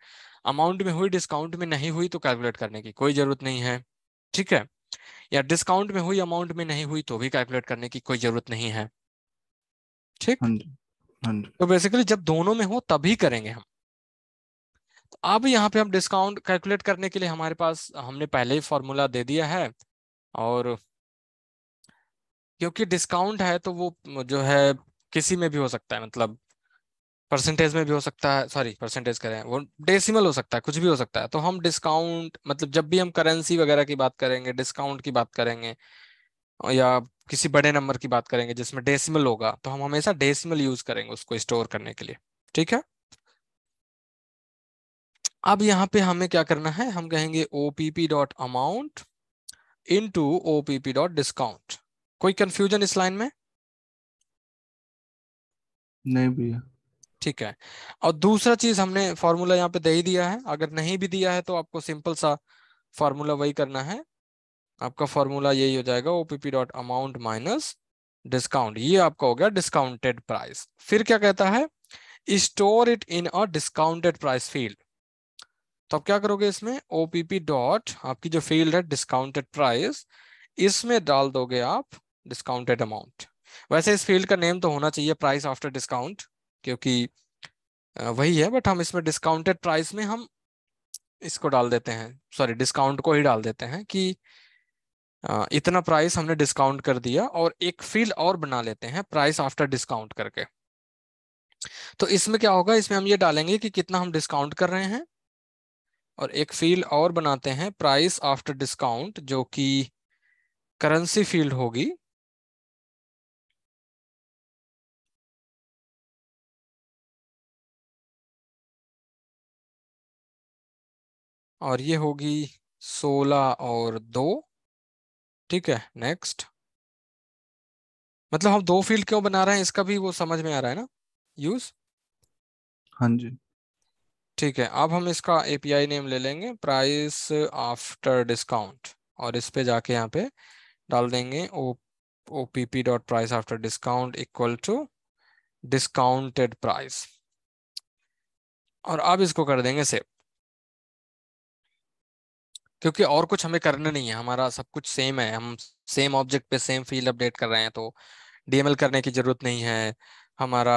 अमाउंट में हुई डिस्काउंट में नहीं हुई तो कैलकुलेट करने की कोई जरूरत नहीं है ठीक है या डिस्काउंट में हुई अमाउंट में नहीं हुई तो भी कैलकुलेट करने की कोई जरूरत नहीं है ठीक हाँ हाँ तो बेसिकली जब दोनों में हो तभी करेंगे हम तो अब यहाँ पे हम डिस्काउंट कैलकुलेट करने के लिए हमारे पास हमने पहले ही फॉर्मूला दे दिया है और क्योंकि डिस्काउंट है तो वो जो है किसी में भी हो सकता है मतलब परसेंटेज में भी हो सकता है सॉरी परसेंटेज करें वो डेसिमल हो सकता है कुछ भी हो सकता है तो हम डिस्काउंट मतलब जब भी हम करेंसी वगैरह की बात करेंगे डिस्काउंट की बात करेंगे या किसी बड़े नंबर की बात करेंगे जिसमें डेसिमल होगा तो हम हमेशा डेसिमल यूज करेंगे उसको स्टोर करने के लिए ठीक है अब यहाँ पे हमें क्या करना है हम कहेंगे OPP dot amount into OPP dot discount कोई कंफ्यूजन इस लाइन में नहीं भैया ठीक है और दूसरा चीज हमने फॉर्मूला यहाँ पे दे ही दिया है अगर नहीं भी दिया है तो आपको सिंपल सा फॉर्मूला वही करना है आपका फॉर्मूला यही हो जाएगा OPP dot amount minus discount ये आपका हो गया डिस्काउंटेड प्राइस फिर क्या कहता है store it in a discounted price field तो आप क्या करोगे इसमें ओपीपी डॉट आपकी जो फील्ड है डिस्काउंटेड प्राइस इसमें डाल दोगे आप डिस्काउंटेड अमाउंट वैसे इस फील्ड का नेम तो होना चाहिए प्राइस आफ्टर डिस्काउंट क्योंकि वही है बट हम इसमें डिस्काउंटेड प्राइस में हम इसको डाल देते हैं सॉरी डिस्काउंट को ही डाल देते हैं कि इतना प्राइस हमने डिस्काउंट कर दिया और एक फील्ड और बना लेते हैं प्राइस आफ्टर डिस्काउंट करके तो इसमें क्या होगा इसमें हम ये डालेंगे कि कितना हम डिस्काउंट कर रहे हैं और एक फील्ड और बनाते हैं प्राइस आफ्टर डिस्काउंट जो कि करेंसी फील्ड होगी और ये होगी सोलह और दो ठीक है नेक्स्ट मतलब हम दो फील्ड क्यों बना रहे हैं इसका भी वो समझ में आ रहा है ना यूज हाँ जी ठीक है अब हम इसका एपीआई नेम ले लेंगे प्राइस आफ्टर डिस्काउंट और इस पे जाके यहाँ पे डाल देंगे O O P P dot price after discount equal to discounted price और अब इसको कर देंगे सेव क्योंकि और कुछ हमें करना नहीं है हमारा सब कुछ सेम है हम सेम ऑब्जेक्ट पे सेम फील्ड अपडेट कर रहे हैं तो डीएमएल करने की जरूरत नहीं है हमारा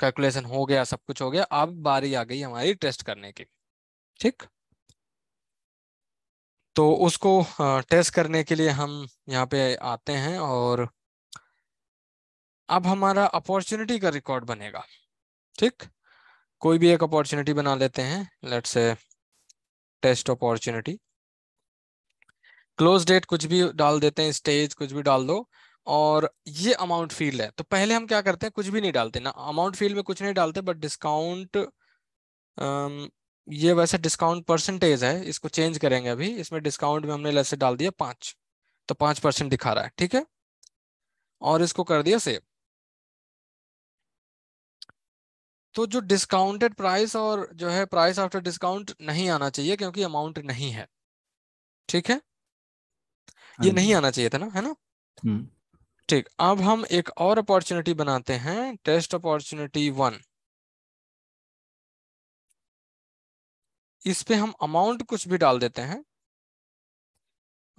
कैलकुलेशन हो गया सब कुछ हो गया अब बारी आ गई हमारी टेस्ट करने की ठीक तो उसको टेस्ट करने के लिए हम यहाँ पे आते हैं और अब हमारा अपॉर्चुनिटी का रिकॉर्ड बनेगा ठीक कोई भी एक अपॉर्चुनिटी बना लेते हैं let's say test opportunity close date कुछ भी डाल देते हैं स्टेज कुछ भी डाल दो और ये अमाउंट फील्ड है तो पहले हम क्या करते हैं कुछ भी नहीं डालते ना अमाउंट फील्ड में कुछ नहीं डालते बट डिस्काउंट ये वैसे डिस्काउंट परसेंटेज है इसको चेंज करेंगे अभी इसमें डिस्काउंट में हमने लैसे डाल दिया पाँच तो पाँच परसेंट दिखा रहा है ठीक है और इसको कर दिया सेव तो जो डिस्काउंटेड प्राइस और जो है प्राइस आफ्टर डिस्काउंट नहीं आना चाहिए क्योंकि अमाउंट नहीं है ठीक है हाँ ये नहीं आना चाहिए था ना है ना हम्म। ठीक अब हम एक और अपॉर्चुनिटी बनाते हैं टेस्ट अपॉर्चुनिटी वन इस पे हम अमाउंट कुछ भी डाल देते हैं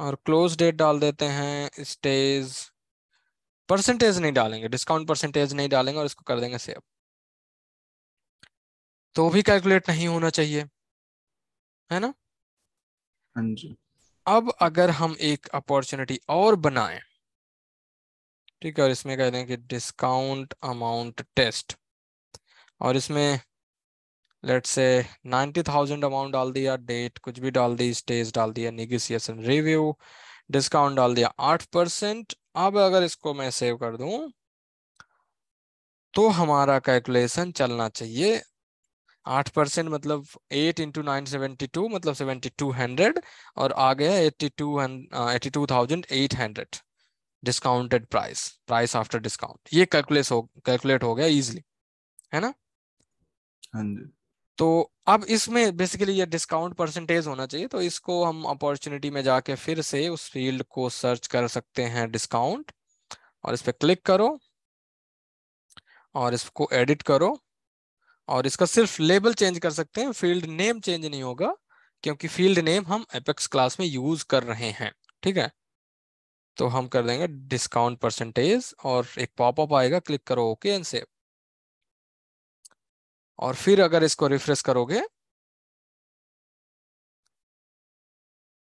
और क्लोज डेट डाल देते हैं स्टेज परसेंटेज नहीं डालेंगे डिस्काउंट परसेंटेज नहीं डालेंगे और इसको कर देंगे सेव तो भी कैलकुलेट नहीं होना चाहिए है ना हाँ जी अब अगर हम एक अपॉर्चुनिटी और बनाए ठीक है और इसमें कह दें कि डिस्काउंट अमाउंट टेस्ट और इसमें लेट से नाइन्टी थाउजेंड अमाउंट डाल दिया डेट कुछ भी डाल दी स्टेज डाल दिया निगोसिएशन रिव्यू डिस्काउंट डाल दिया आठ परसेंट अब अगर इसको मैं सेव कर दूं तो हमारा कैलकुलेशन चलना चाहिए आठ परसेंट मतलब eight into nine seventy two मतलब सेवेंटी टू हंड्रेड और आ गया eighty two eighty two thousand eight hundred discounted price price after discount ये कैलकुलेट हो कैलकुलेट हो गया इजिली है ना तो अब इसमें बेसिकली ये डिस्काउंट परसेंटेज होना चाहिए तो इसको हम अपॉर्चुनिटी में जाके फिर से उस फील्ड को सर्च कर सकते हैं डिस्काउंट और इस पर क्लिक करो और इसको एडिट करो और इसका सिर्फ लेबल चेंज कर सकते हैं फील्ड नेम चेंज नहीं होगा क्योंकि फील्ड नेम हम एपेक्स क्लास में यूज कर रहे हैं ठीक है तो हम कर देंगे डिस्काउंट परसेंटेज और एक पॉपअप आएगा क्लिक करो ओके एंड सेव और फिर अगर इसको रिफ्रेश करोगे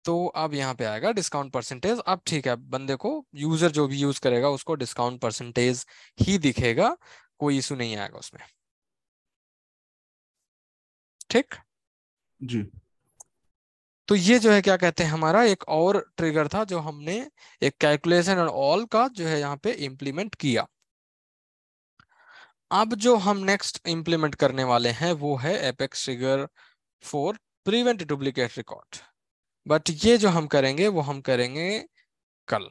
तो अब यहाँ पे आएगा डिस्काउंट परसेंटेज अब ठीक है बंदे को यूजर जो भी यूज करेगा उसको डिस्काउंट परसेंटेज ही दिखेगा कोई इशू नहीं आएगा उसमें ठीक जी तो ये जो है क्या कहते हैं हमारा एक और ट्रिगर था जो हमने एक कैलकुलेशन और ऑल का जो है यहाँ पे इम्प्लीमेंट किया अब जो हम नेक्स्ट इम्प्लीमेंट करने वाले हैं वो है Apex trigger for prevent duplicate record but ये जो हम करेंगे वो हम करेंगे कल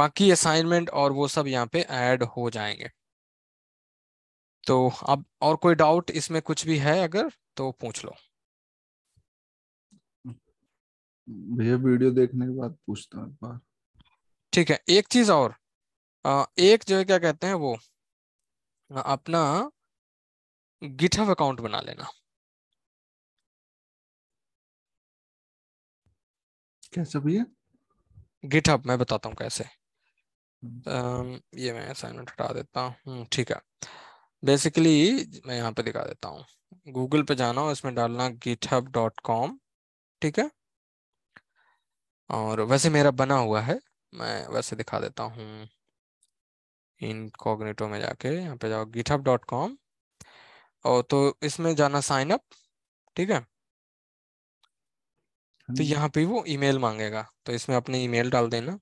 बाकी असाइनमेंट और वो सब यहाँ पे ऐड हो जाएंगे तो अब और कोई डाउट इसमें कुछ भी है अगर तो पूछ लो भैया वीडियो देखने के बाद पूछता हूँ बार ठीक है एक चीज और एक जो है क्या कहते हैं वो अपना गिटहब अकाउंट बना लेना कैसे भैया गिटहब मैं बताता हूँ कैसे आ, हम्म। ये मैं असाइनमेंट हटा देता हूँ ठीक है बेसिकली मैं यहाँ पे दिखा देता हूँ गूगल पे जाना और इसमें डालना गिटहब डॉट कॉम ठीक है और वैसे मेरा बना हुआ है मैं वैसे दिखा देता हूँ इन कॉग्नेटो में जाके यहाँ पे जाओ गिटहब डॉट कॉम और तो इसमें जाना साइन अप ठीक है तो हम्म। यहाँ पे वो ईमेल मांगेगा तो इसमें अपने ईमेल डाल देना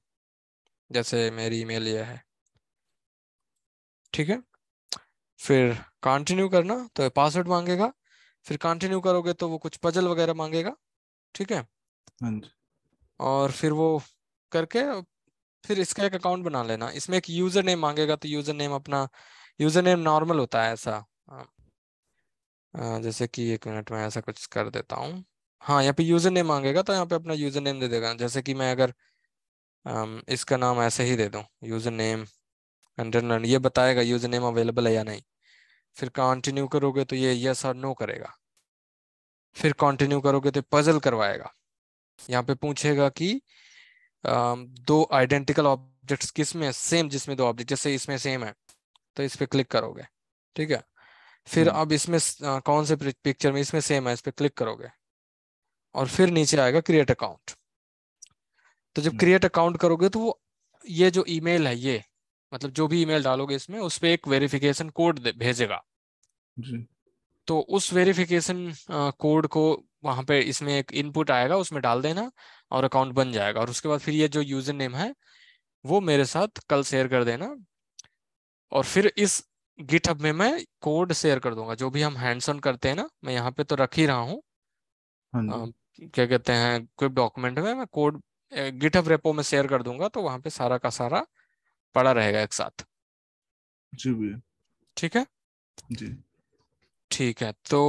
जैसे मेरी ईमेल ये है ठीक है फिर कंटिन्यू करना तो पासवर्ड मांगेगा फिर कंटिन्यू करोगे तो वो कुछ पजल वगैरह मांगेगा ठीक है हाँ और फिर वो करके फिर इसका एक अकाउंट बना लेना इसमें एक यूजर नेम मांगेगा तो यूजर नेम अपना यूजर नेम नॉर्मल होता है ऐसा हाँ। जैसे कि एक मिनट में ऐसा कुछ कर देता हूँ हाँ यहाँ पे यूजर नेम मांगेगा तो यहाँ पे अपना यूजर नेम दे देगा जैसे कि मैं अगर इसका नाम ऐसे ही दे दूँ यूजर नेम अंडर नन ये बताएगा यूजर नेम अवेलेबल है या नहीं फिर कंटिन्यू करोगे तो ये यस और नो करेगा फिर कंटिन्यू करोगे तो पजल करवाएगा यहाँ पे पूछेगा कि um, दो आइडेंटिकल ऑब्जेक्ट्स किस में सेम जिसमें दो ऑब्जेक्ट जैसे इसमें सेम है तो इस पर क्लिक करोगे ठीक है फिर हम्म। अब इसमें आ, कौन से पिक्चर में इसमें सेम है इस पर क्लिक करोगे और फिर नीचे आएगा क्रिएट अकाउंट तो जब क्रिएट हम्म। अकाउंट करोगे तो वो ये जो ईमेल है ये मतलब जो भी ईमेल डालोगे इसमें उस पर एक वेरिफिकेशन कोड भेजेगा जी तो उस वेरिफिकेशन कोड को वहां पे इसमें एक इनपुट आएगा उसमें डाल देना और अकाउंट बन जाएगा और उसके बाद फिर ये जो यूजर नेम है वो मेरे साथ कल शेयर कर देना और फिर इस गिटहब में मैं कोड शेयर कर दूंगा जो भी हम हैंड्स ऑन करते हैं ना मैं यहाँ पे तो रख ही रहा हूँ हाँ क्या कहते हैं क्विप डॉक्यूमेंट में मैं कोड गिटहब रेपो में शेयर कर दूंगा तो वहां पे सारा का सारा पड़ा रहेगा एक साथ जी ठीक है जी ठीक है तो